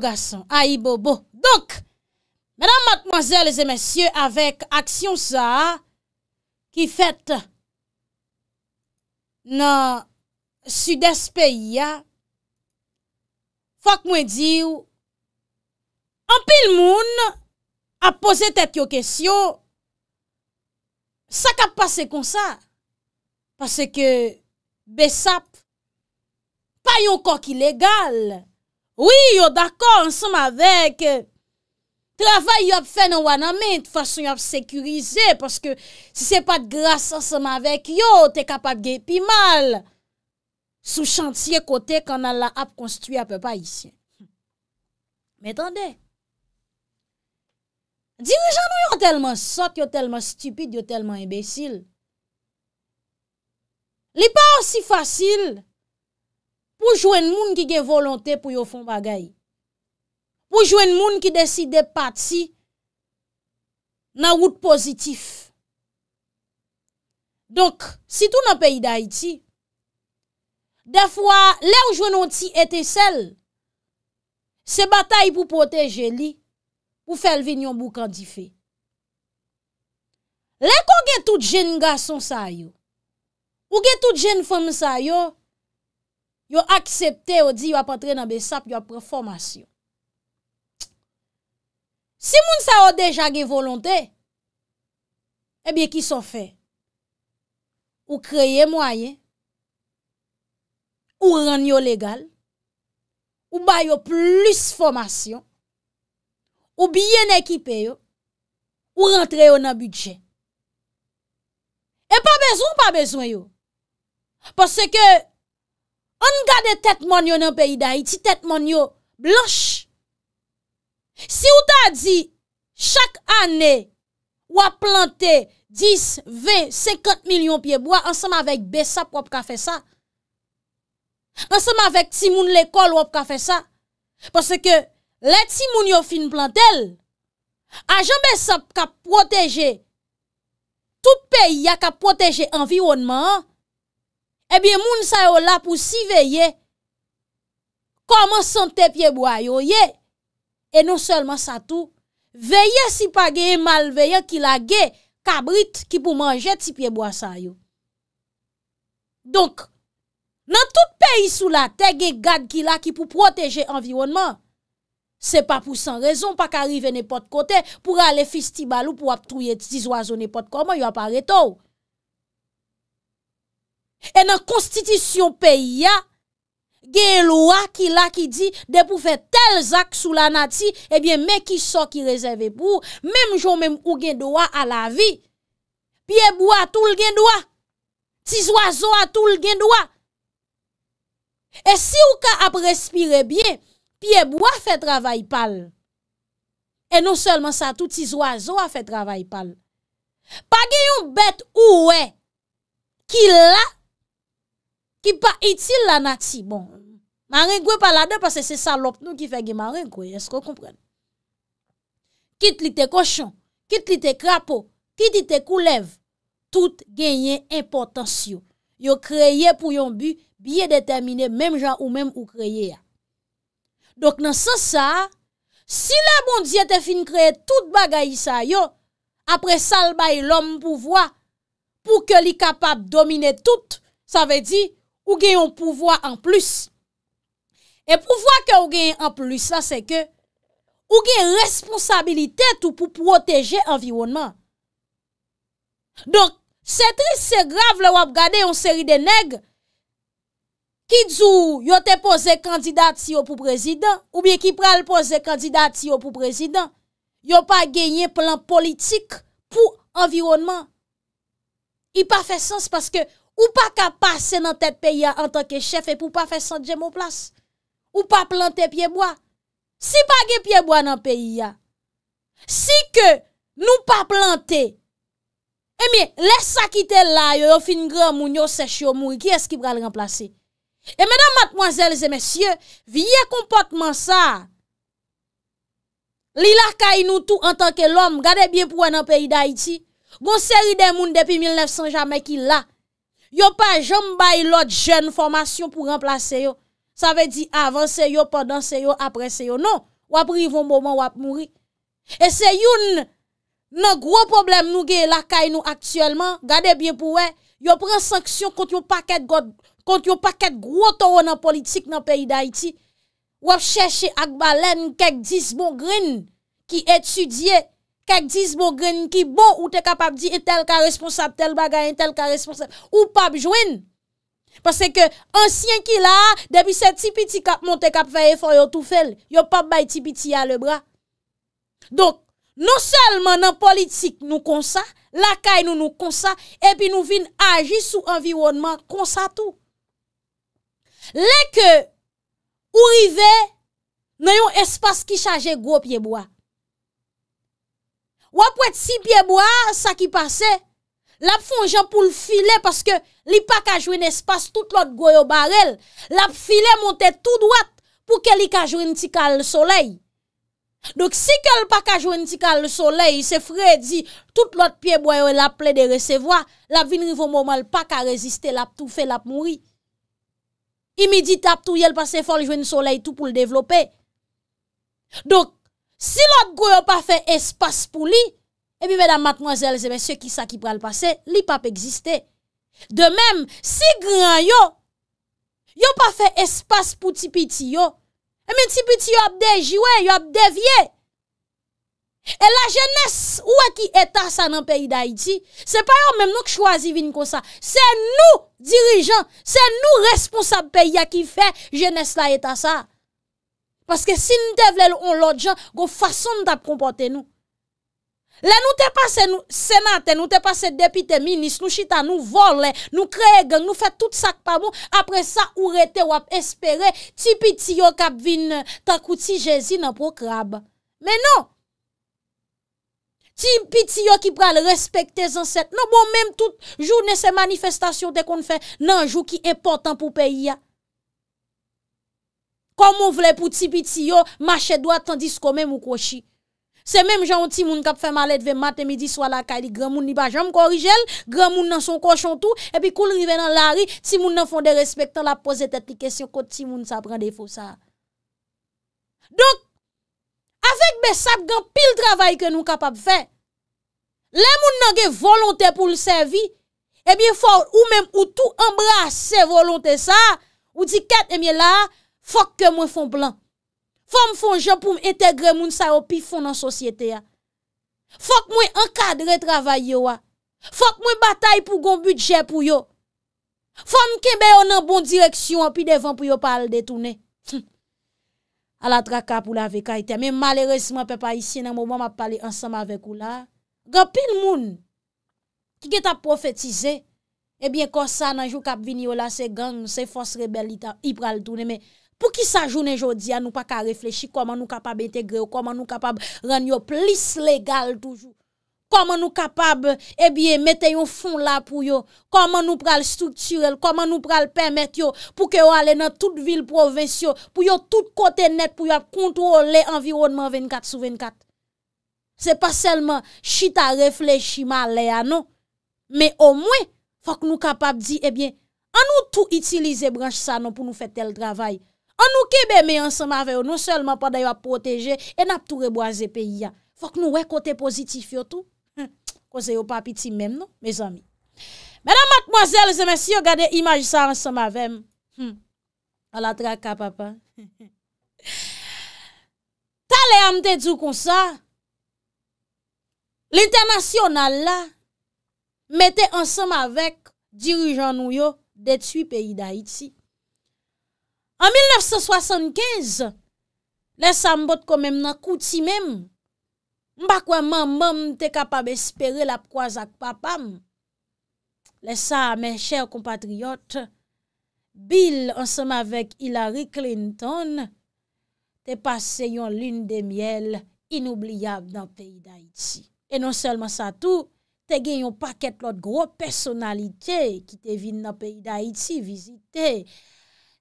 gason, a yi bo bo. Donk, mè nan matmoazèl lèzè mèsyè, avèk aksyon sa ki fèt nan sudès peyi ya, fòk mwen diw, anpèl moun apose tèt yo kesyo, sak ap pase kon sa, pase ke besap pay yo kok ilegal, anpèl moun Oui, yo d'akon, anseman vek. Euh, Travay yo ap fè nan wana men, fason yo ap sekurize, paske si se pa grasa, anseman vek, yo te kapak ge pi mal sou chantye kote kanan la ap konstruye apè pa isi. Mè tande? Dirijan nou yo telman sot, yo telman stupide, yo telman ebesil. Li pa ansi fasil, pou jwen moun ki gen volontè pou yo fon bagay. Pou jwen moun ki deside pati nan wout pozitif. Donk, si tou nan peyi da iti, defwa, le ou jwen an ti ete sel, se batay pou poteje li, pou fel vinyon bou kandife. Le kon gen tout jen nga son sayo, pou gen tout jen fom sayo, yo aksepte yo di yo ap entre nan besap, yo ap preformasyon. Si moun sa yo deja ge volonte, ebyen eh ki son fe, ou kreye mwayen, ou ranyo legal, ou bayo plus formasyon, ou biye nekipe yo, ou rentre yo nan budget. E pa bezon ou pa bezon yo? Pase ke, An gade tet moun yo nan peyi dayi, ti tet moun yo blanche. Si ou ta di, chak ane wap plante 10, 20, 50 milyon piye bwa, ansem avèk besap wap ka fè sa. Ansem avèk timoun l'ekol wap ka fè sa. Pwese ke leti moun yo fin plantel, a jan besap ka proteje tout peyi ya ka proteje environman an. Ebyen moun sa yo la pou si veye Koman sante piebo a yo ye E non selman sa tou Veye si pa geye malveye Ki la ge kabrit Ki pou manje ti piebo a sa yo Donc Nan tout peyi sou la Te ge gag ki la ki pou proteje Environnement Se pa pou san rezon pa ka rive nepot kote Pou rale festival ou pou ap touye Ti zoazon nepot koman yo apare tou E nan konstitisyon peyi ya, gen lwa ki la ki di, de pou fe tel zak sou la nati, ebyen men ki so ki rezerve pou, menm joun menm ou gen doa a la vi. Piye bou a tou lgen doa. Tiz wazo a tou lgen doa. E si ou ka ap respire bien, piye bou a fe travay pal. E nou selman sa tou tiz wazo a fe travay pal. Pa gen yon bet ou we, ki la, Ki pa itil la nati, bon. Maren gwe pala de, pase se salop nou ki fe gwe maren kwe, esko kompren. Kit li te koshon, kit li te krapon, kit li te koulev, tout genyen importans yo. Yo kreye pou yon bu, biye determine, mem jan ou mem ou kreye ya. Dok nan sa sa, si la bondye te fin kreye tout bagay sa yo, apre sal bay lom pou vwa, pou ke li kapap domine tout, sa ve di, ou gen yon pouvoi an plus. E pouvoi ke ou gen an plus la, se ke ou gen responsabilitet ou pou proteje environnement. Donk, se tris se grav le wap gade yon seri de neg, ki dzo yo te pose kandidat si yo pou prezident, ou bien ki pral pose kandidat si yo pou prezident, yo pa genye plan politik pou environnement. I pa fe sens paske, Ou pa ka pase nan tet peya an tanke chefe pou pa fe sandje moun plas? Ou pa plante pieboa? Si pa ge pieboa nan peya, si ke nou pa plante, e eh mi, lese sa kite la, yo fin gran moun, yo se chyo moun, ki eski pral remplase? E eh, menan matmwazelze, mesye, vie kompotman sa, li la ka inou tou an tanke lom, gade biye pou an nan peyi da iti, goun seri den moun depi 1900 jamè ki la, Yo pa jom bay lot jen formasyon pou remplase yo. Sa ve di avan se yo, padan se yo, apre se yo. Non, wap rivon mouman wap mouri. E se yon nan gro problem nou ge lakay nou aktuelman, gade bien pou we, yo pren sanksyon kont yo paket gro toron an politik nan peyi da iti. Wap cheshe ak balen kek disbo grin ki etudye Kèk diz bo gwen ki bo ou te kapap di etel ka responsab, tel bagay etel ka responsab, ou pap jwen. Pase ke ansyen ki la, debi se tipiti kap monte kap faye fwa yo toufel, yo pap bay tipiti ya le bra. Donk, nou selman nan politik nou konsa, lakay nou nou konsa, epi nou vin aji sou environman konsa tou. Lè ke ou rive, nou yon espas ki chaje gwo piye bo a. Wap wet si piye boya sa ki pase, lap fon jan pou l file paske li pa kajwen espas tout lot goyo barel. Lap file monte tout doat pou ke li kajwen ti kal soley. Dok si ke l pa kajwen ti kal soley, se fre di, tout lot piye boyo l ap ple de resevoa, lap vin rivo mouman l pa ka reziste, l ap tou fe, l ap mouri. I mi di tap tou yel pase fol, jwen soley tou pou l develope. Dok, Si lak gwo yo pa fe espas pou li, epi eh bedan matmwazel, sebe se ki sa ki pral pase, li pa pe egziste. De mem, si gran yo, yo pa fe espas pou tipiti yo, epi eh tipiti yo ap dejiwe, yo ap devye. E la jenese ou e ki eta sa nan peyi da iti, se pa yo mem nou ki chwazi vin kon sa. Se nou dirijan, se nou responsab peyi a ki fe, jenese la eta sa. Paske si nou te vle loun lout jan, goun fason nou tap kompote nou. Le nou te pase senate, nou te pase depite, minis, nou chita, nou vole, nou kregen, nou fe tout sak pabou, apre sa ou rete wap espere, ti piti yo kap vin euh, takouti jezi nan prokrab. Men nou! Ti piti yo ki pral respekte zanset, nou bon menm tout jounen se manifestasyon te kon fè, nan joun ki important pou peyi ya. kom moun vle pou tipi ti yo, mache doa tandis kome mou koshi. Se menm jan ou ti moun kap fe malet ve mat, e mi di swa la kay di gran moun ni bajam korijel, gran moun nan son koshon tou, e pi koun rive nan lari, ti moun nan fonde respektan la pose tetli kesyon kote ti moun sa pran defo sa. Donk, avek be sap gan pil travay ke nou kapap fe, le moun nan ge volontè pou l'servi, e eh bi fò ou menm ou tou embras se volontè sa, ou di ket e mi la, Fok ke mwen fon plan. Fok mwen fon jen pou mwen entegre moun sa yo pi fon nan sosyete ya. Fok mwen ankadre travaye yo a. Fok mwen batay pou gom butje pou yo. Fok mwen kebe yo nan bon direksyon pi devan pou yo pal de toune. Hm. A la traka pou la vekayte. Me malerese mwen pe pa isye nan mou mwen ma pali ansam avek ou la. Gan pil moun. Ki ke ta profetize. Ebyen konsa nan jou kap vini yo la se gang se fos rebelita. I pral toune me. Pou ki sa jounen jodi anou pa ka reflechi koman nou kapab entegre ou, koman nou kapab ranyo plis legal toujou. Koman nou kapab, e eh bie, mette yon fon la pou yo. Koman nou pral strukturel, koman nou pral pemet yo pou ke yo ale nan tout vil provens yo, pou yo tout kote net pou yo kontro le environnement 24 sou 24. Se pa selman, si ta reflechi ma le anou, me o mwen fak nou kapab di, e eh bie, anou tou itilize branche sa anou pou nou fe tel travay. An nou kebe me yon sema veyo, nou selman pa dayo a proteje, e nap tou rebo a ze peyi ya. Fok nou wey kote pozitif yo tou. Koze yo papi ti menm nou, me zami. Mèdam matmoazèl, zemè si yo gade imaj sa yon sema vey. A la traka, papa. Ta le amte djou kon sa, l'internasyon al la, me te ansama vek dirijan nou yo de twi peyi da iti. An 1975, lesa m bot komem nan kouti mem, m bakwa mam, mam te kapab espere la proaz ak papam. Lesa, men chèr kompatriyot, Bill ansèm avèk Hillary Clinton te pase yon loun de miel inoubliyab nan peyi da iti. E non selman sa tou, te gen yon paket lot gro personalite ki te vin nan peyi da iti vizite.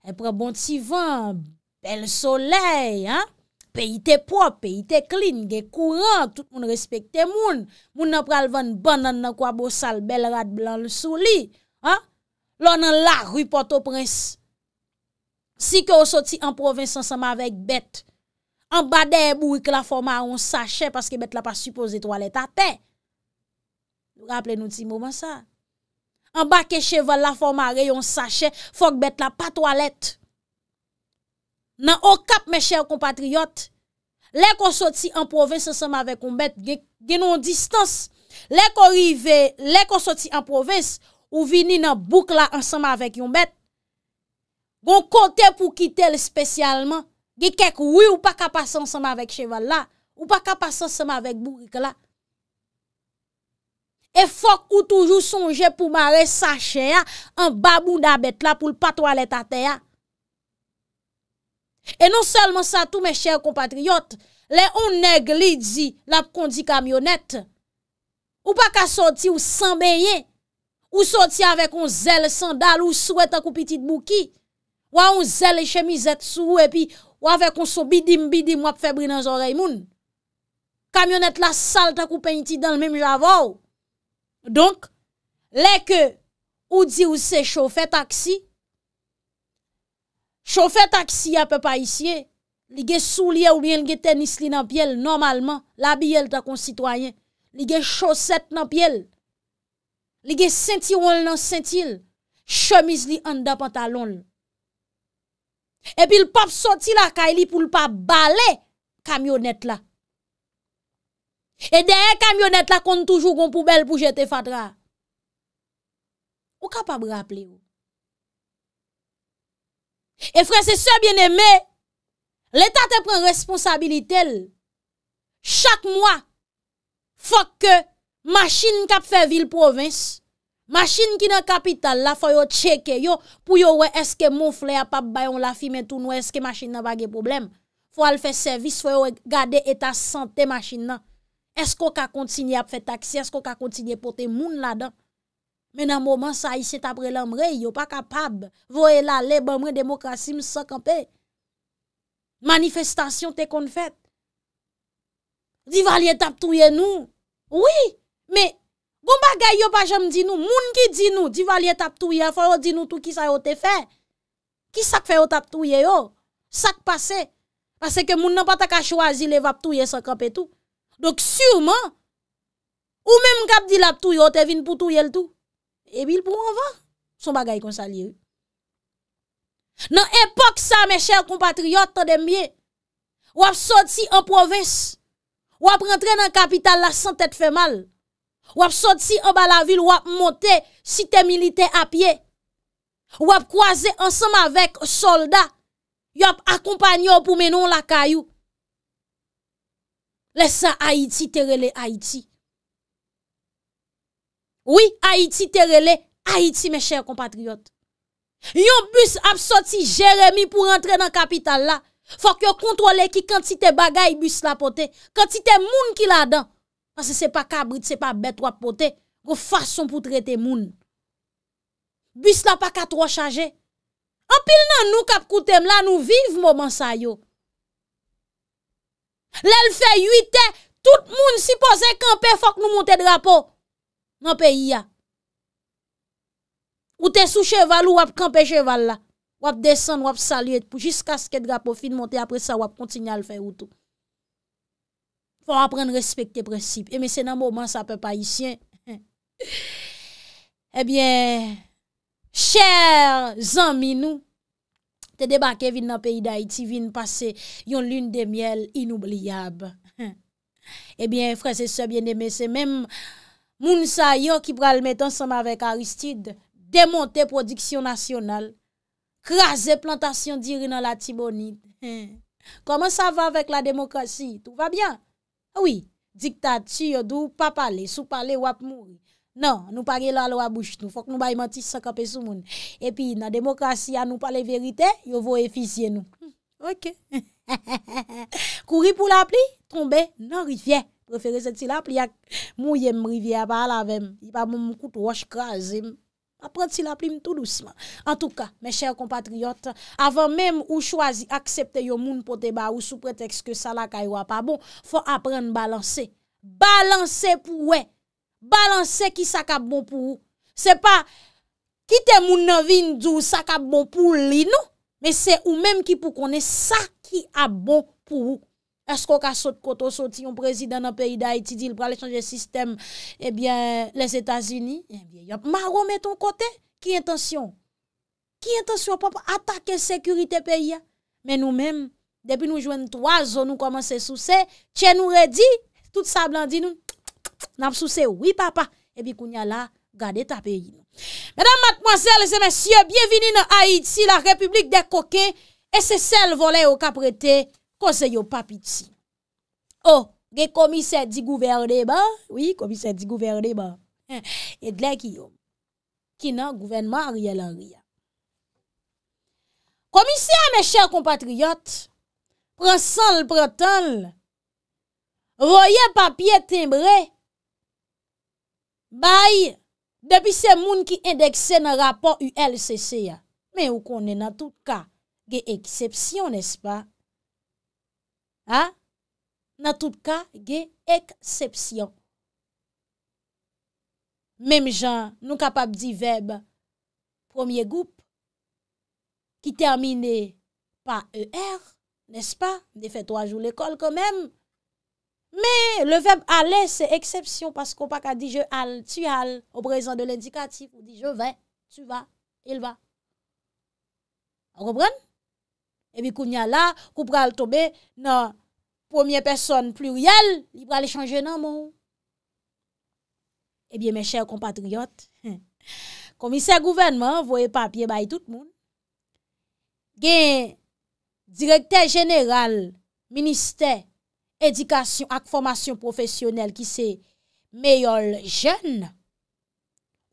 E pre bon ti van, bel soley, pe ite pop, pe ite klin, ge kouran, tout moun respekte moun. Moun nan pral van ban nan nan kwa bo sal bel rad blan le soli. Lò nan la, rupote o prens. Si ke o soti an provinsansan ma vek bet, an badeye mou ik la forma an sache, paske bet la pa suppose to alet apen. Raple nou ti mou man sa. an bakè cheval la fò marè yon sachè, fòk bet la pato alèt. Nan o kap mè chèv kompatriyot, lè kon soti an provins an sema vek yon bet, gen nou an distans, lè kon rive, lè kon soti an provins, ou vini nan bouk la an sema vek yon bet, gon kote pou kite lè spesyalman, gen kek wè ou pa kapasan an sema vek cheval la, ou pa kapasan an sema vek bouk yon bet. E fok ou toujou sonje pou mare sa chen ya, an babou da bet la pou l patwa letate ya. E non selman sa tou me chen kompatriyot, le on negli di la pou kondi kamyonet. Ou pa ka soti ou sanbeye, ou soti avek on zel sandal ou souwe takou pitit bouki, ou an zel chemizet souwe pi, ou avek on sou bidim bidim wap febri nan zorey moun. Kamyonet la sal takou peynti dan l mem javou. Donk, leke ou di ou se choufe taksi, choufe taksi a pe pa isye, li ge sou liye ou bien li ge tenis li nan pyele normalman, la biyele ta kon sitwayen, li ge choset nan pyele, li ge senti wol nan sentil, chemis li anda pantalon. E pi l pop soti la ka li pou l pa bale kamyonet la. E de e kamyonet la kont toujou goun poubel pou jete fatra. Ou e kap ap rap li? E fre se se biene me, le ta te pren responsabilite l. Chak mwa, fok ke masin kap fe vil provins, masin ki nan kapital la foy ou cheke yo, pou yo we eske moufle a pap bayon la fi metou nou eske masin nan vage problem. Foy al fe servis, foy ou gade eta sante masin nan. Esko ka kontinye ap fè taksi? Esko ka kontinye pote moun la dan? Men an mouman sa isi tapre lèm re, yo pa kapab. Voè la lèm lèm mwen demokrasi msak an pe. Manifestasyon te kon fèt. Divalye tap touye nou. Oui, men, bon bagay yo pa jèm di nou, moun ki di nou, divalye tap touye, fò yo di nou tou ki sa yo te fè. Ki sak fè yo tap touye yo? Sak pase. Pase ke moun nan pa ta ka chwazi le vap touye sak an pe tou. Dok sureman, ou men mkap dilap tou yo te vin pou tou yel tou, e bil pou mwen van, son bagay konsalyen. Nan epok sa, me chèr compatriot, tan demye, wap sot si an poves, wap rentren an kapital la san tèt fè mal, wap sot si an bala vil, wap monte site milite apye, wap kwaze ansam avèk soldat, wap akompanyon pou menon la kayou. Lesa Haiti terele Haiti. Oui, Haiti terele Haiti, mes chers compatriotes. Yon bus ap soti Jeremy pou rentre nan kapital la. Fak yo kontrole ki kantite bagay bus la pote. Kantite moun ki la dan. Mas se se pa kabrit, se pa bet wap pote. Go fason pou trete moun. Bus la pa katro chaje. Anpil nan nou kap koutem la, nou viv mouman sayo. Lè l fè 8è, tout moun si po zè kampe, fòk nou monte drapo. Nan pe yè. Ou te sou cheval ou wap kampe cheval la. Wap desen, wap salye, pou jiska skè drapo, fin monte apre sa wap kontinye al fè woutou. Fòk apren respecte precipe. E men se nan mouman sa pe pa isyen. Ebyen, eh chèr zanminou. Te debake vin nan peyi da iti, vin pase yon lune de miel inoubliyab. Ebyen, frese sebyen eme, semen moun sa yo ki pral met ansanm avek Aristide, demonte prodiksyon nasyonal, krasè plantasyon diri nan la Timonit. Koman sa va avek la demokrasi? Tou va byan? Ah Ouwi, diktatiyo dou papale, sou pale wap moun. Non, nou pa ge la lo a bouche nou. Fok nou bay mantis sa kape sou moun. E pi, nan demokrasi a nou pale verite, yo vou efisye nou. Hm, ok. Kouri pou la pli, tombe, non rivye. Preferese ti la pli ak mouyem rivye a balavem. I pa moun moukout waj krasem. Aprende ti la pli mtou lousman. En tout ka, me chèr compatriote, avan mèm ou chwazi aksepte yo moun pote ba ou sou preteks ke sa la kaywa pa bon, fò apren balanse. Balanse pou wè. Balansè ki sak ap bon pou ou. Se pa, kite moun navin djou sak ap bon pou ou li nou. Men se ou menm ki pou konè sa ki ap bon pou ou. Esko ka sot koto soti yon prezident nan peyi da iti di. Il pralè chanje sistem, ebyen, eh les Etats-Unis. Eh Marou met ton kote, ki intasyon? Ki intasyon pa pa? Atake sekurite peyi ya. Men nou menm, depi nou jwen 3 zon nou komanse sou se. Che nou redi, tout sa blan di nou. Napsou se, oui papa, ebi kounya la, gade ta peyi. Mèdam matmwazèl, se mèsyè, bièvini nan Haiti, la republik de Koke, e se sel vole ou kaprete, konseyo papiti. Oh, ge komise di gouverde ba, oui, komise di gouverde ba, edle ki yo, ki nan gouvenman a riyel a riyel. Komise a mè chèr kompatriyot, prasal pratal, roye papye timbre, Bay, debi se moun ki endekse nan rapor ULCC ya, men ou konen nan tout ka ge eksepsyon, nes pa? Ha? Nan tout ka ge eksepsyon. Mem jan, nou kapap di veb, premier goup, ki termine pa ER, nes pa? Ne fe to a jou l'ekol kon menm. Me, le veb ale se eksepsyon pas kon pa ka di je al, tu al ou prezant de l'indikatif ou di je ve, tu va, il va. A robran? Ebi koun ya la, kou pral tobe nan pwomye person pluriel, li pral e chanje nan eh moun. Ebi me chèr kompatriot, komise gouvernement, voye papye bay tout moun, gen direkte general, minister edikasyon ak formasyon profesyonel ki se meyol jen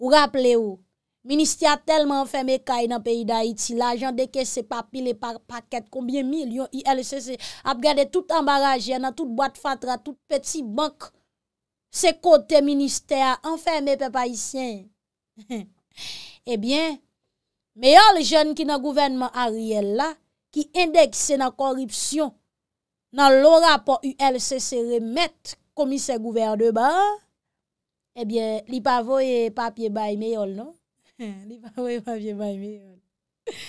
ou rappele ou ministye a telman enfeme kay nan peyi da iti la jan deke se papile par paket konbyen milyon ilcc ap gade tout ambaraje nan tout boit fatra tout peti bank se kote minister enfeme pe pa isyen ebyen meyol jen ki nan gouvenman a riel la ki indekse nan koripsyon nan lor rapor ULCC remet komise gouverde ba, ebyen li pavoye papye baymeyol, no? Li pavoye papye baymeyol.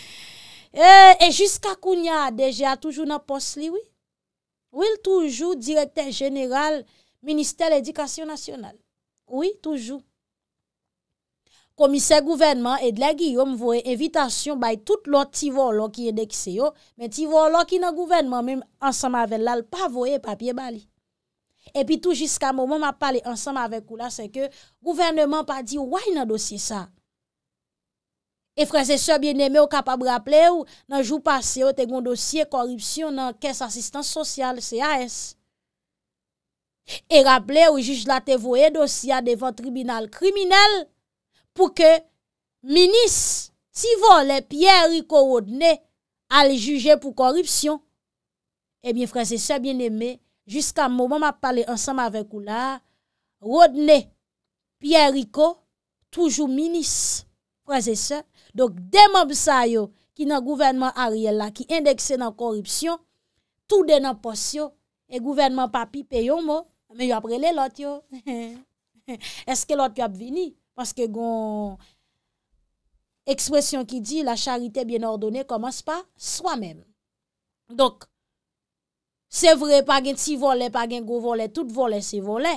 E, e jiska kounya deje a toujou nan pos li, oui? Ou il toujou direkte general minister edikasyon nasyonal? Oui, toujou. Komise gouvenman edle giyom vwe evitasyon bay tout lot tivo o lo ki yedek se yo, men tivo o lo ki nan gouvenman men ansanm aven lal pa vwe papye bali. Epi tou jiska mouman ma pale ansanm aven kou la se ke gouvenman pa di woy nan dosye sa. E frese se bieneme ou kapab rapple ou nan jou pase ou te goun dosye korupsyon nan kes asistan sosyal C.A.S. E rapple ou jish la te vwe dosye adevan tribunal kriminel. pou ke minis si vo le Pierre Rico Rodney ale juje pou korupsyon. Ebyen, eh franse se, bien eme, jiska mou, mou m ap pale ansam avek ou la, Rodney, Pierre Rico, toujou minis, franse se. Dok, deman bisa yo, ki nan gouvernement Ariel la, ki indekse nan korupsyon, tou denan posyo, e gouvernement papi peyon mou, ame yo aprele lot yo. Eske lot yo ap vini? Panske goun ekspresyon ki di la charite bien ordone komanse pa swa men. Dok, se vre pa gen ti vole, pa gen go vole, tout vole se vole.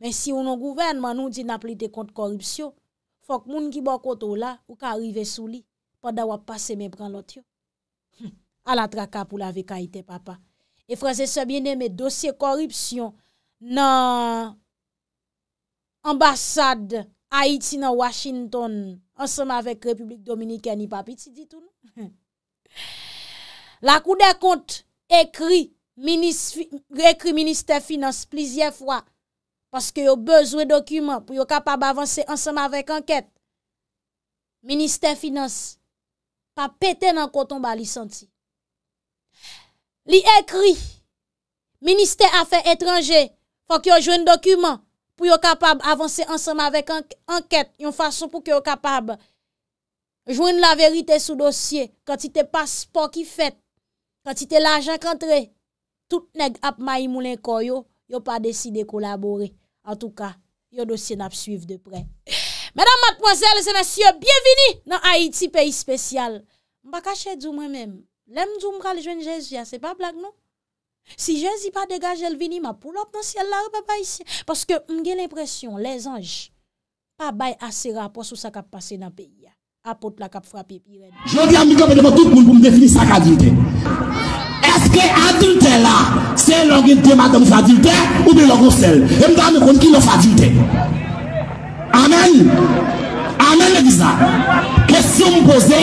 Men si ou nou gouverne, man nou di na plite kont korupsyon, fok moun ki bo koto la, ou ka arrive sou li, pa da wap pase men bran lot yo. A la traka pou la veka ite papa. E franse se bien eme dosye korupsyon nan ambasade, Haiti nan Washington, ansanm avèk Republik Dominikè, ni papiti ditoun. La kou de kont, ekri, ekri Ministè Finance, plizye fwa, paske yo bezwe dokumen, pou yo kapab avansè ansanm avèk anket, Ministè Finance, pa pète nan koton ba li santi. Li ekri, Ministè Afè Etranger, pou ki yo jwen dokumen, pou yo kapab avanse ansama vek anket, yon fason pou ki yo kapab joun la verite sou dosye, kantite paspok ki fet, kantite la jankantre, tout neg ap mayi mounen koyo, yo pa deside kolabori. An tou ka, yo dosye nap suiv de pre. Madame Matponzele, senesye, bienveni nan Haiti, peyi spesyal. Mba kache djou mwen men, lem djou mwen kal jwen jesya, se pa blag nou? Si je zi pa degaj el vini, ma pou lop nan siel la, oube bay si. Paske m gen l'impression, les anj, pa bay ase rapos ou sakap pase nan peyi. A pot lakap frapi. Je di amikop e demotouk moun pou m defini sakadilte. Eske adilte la, se longen te madam fadilte, ou de logosel? E m dan me kon ki lof adilte. Amen? Amen me dizan. Kestyon m boze,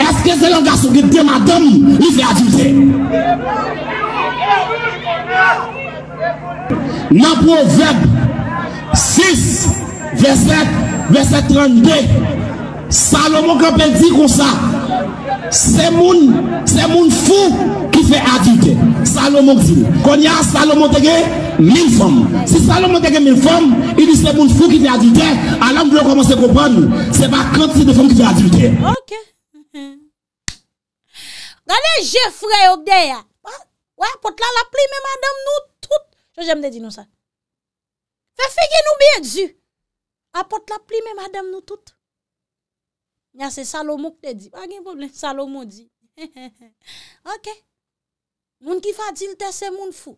eske se longen te madam li fadilte? E m dan me kon ki lof adilte. Nan proverb 6 verset 32 Salomo kapè di kon sa Se moun foun ki fè adilte Salomo gzi Kon ya Salomo tege mil fòm Si Salomo tege mil fòm Ili se moun foun ki fè adilte Anan mwen komanse kopan Se pa kante se de fòm ki fè adilte Ok Gane je fure obde ya Se esque, apotemilepe. Se jenmne de di nou sa. Se fike nou biye di. Apote kle oplemkur punye a되. Nessen salomo ku de di. Wagnin pou saco? Salomo di. Ok. Moun fa di oufle gu.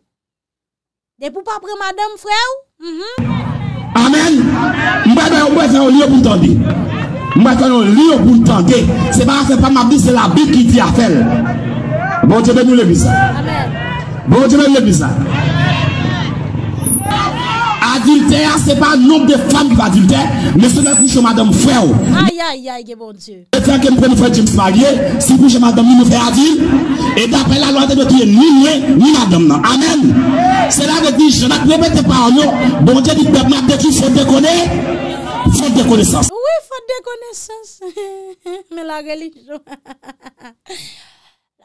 Depou pa prou madame, fre ou? Mhm. Amen! Mwen ten yo liyo ki ton di. Mwen bon, ten yo liyo ki ton di. Mwen bete nou levisa. Amen! Bonjou mè mè bizan. Adilte ya se pa lop de fam li va dilte, mè se mè kouche mè adem fè ou. Ay ay ay, ge bonjou. Fèkè mè kouche mè adem mè mè fè adil, e dapè la loante mè touye mè mè mè adem nan. Amen. Se bon la mè di, jè nan mè mè te pa an yo, bonjou di pep mè de ti fòt de kone, fòt de kone sas. Oui, fòt de kone sas. Mè la gè li chou.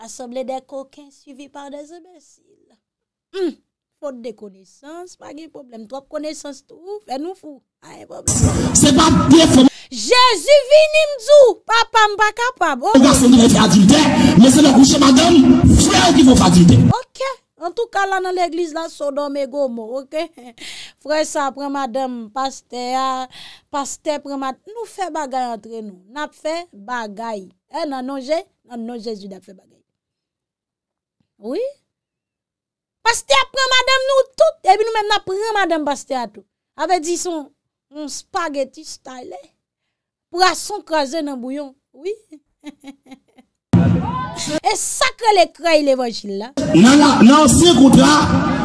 Assemble hmm. de koken suivi par de zodecil. Fote de konesans, pa gen problem. Trop konesans tou, pe nou fou. Jezu vinim zou, papam baka pabou. Ok, en tout ka la nan l'eglise la, sodom e gomo. Ok, fwe sa prema dem, paste ya, paste prema, nou fe bagay entre nou. Nap fe bagay, e nanonje, nanonje ju da fe bagay. Oui Bastia pran madame nou tout Ebi nou men pran madame Bastia tout Ave di son Spageti stale Pura son kaze nan bouyon Oui E sakre le kray le vajila Nan se kouta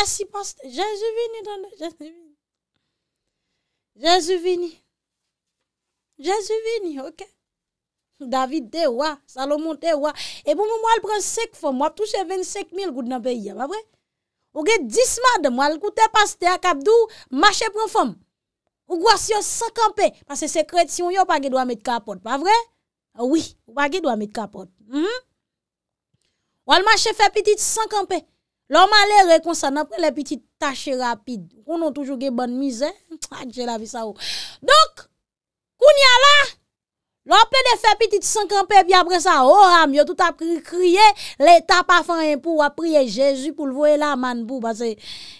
Asi pastè. Jezou vini. Jezou vini. Jezou vini. Ok. David te wa. Salomon te wa. E pou mou mou al pran sek fòm. Mou ap touche 25.000 gout nan pe yè. Ba vre? Ou ge dis mad mou al koute pastè akabdou. Mache pran fòm. Ou gwa si yo sankan pe. Pase sekret si yon yo bagi do a met kapot. Ba vre? Ou bagi do a met kapot. Ou al mache fè pitit sankan pe. Lòman lè rekonsan apre lè piti tache rapide. Koun nou toujou gen bon mizè. Jè la vi sa ou. Dok, koun yala, lòman ple de fe piti tisankanpe, pi apre sa ou, oh, amyo tout ap kriye, lè tapafan yon pou wapriye Jezou pou lvoye la man bou.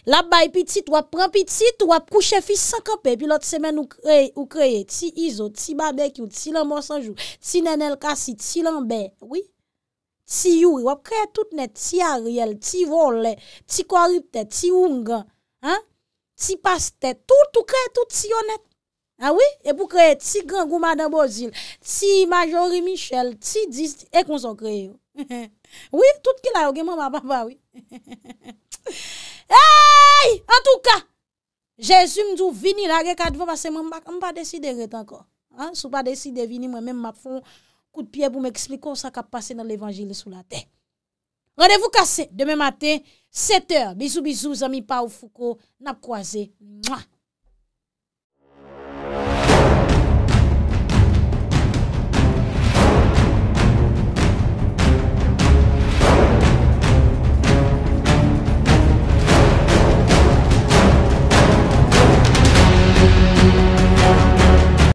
Lap bay piti, wap pran piti, wap kouche fi sankanpe, pi lot semen ou kreye. Ti izo, ti babek yo, ti lè monsanjou, ti nenel kasi, ti lè mbe. Ouye. Si yuri wap kreye tout net, si ariel, ti vole, ti koripte, ti ungan, si pastete, tout ou kreye tout si yon net. Awi, e pou kreye ti gran gouman dan bozil, ti majori michel, ti disti, e konso kreye. Ouye, tout ki la ouge mwen mwa papa ouye. Eyyy, an tou ka, jesu mdou vini la re kade vwa, mwen pa deside ret anko. Sou pa deside vini, mwen mwen mwap foun. Kout piye bou m'eksplikon sa ka pase nan l'Evangile sou la ten. Rendez-vous kase demen maten, 7h. Bizou, bizou, zami pa ou foko, nap kwa ze.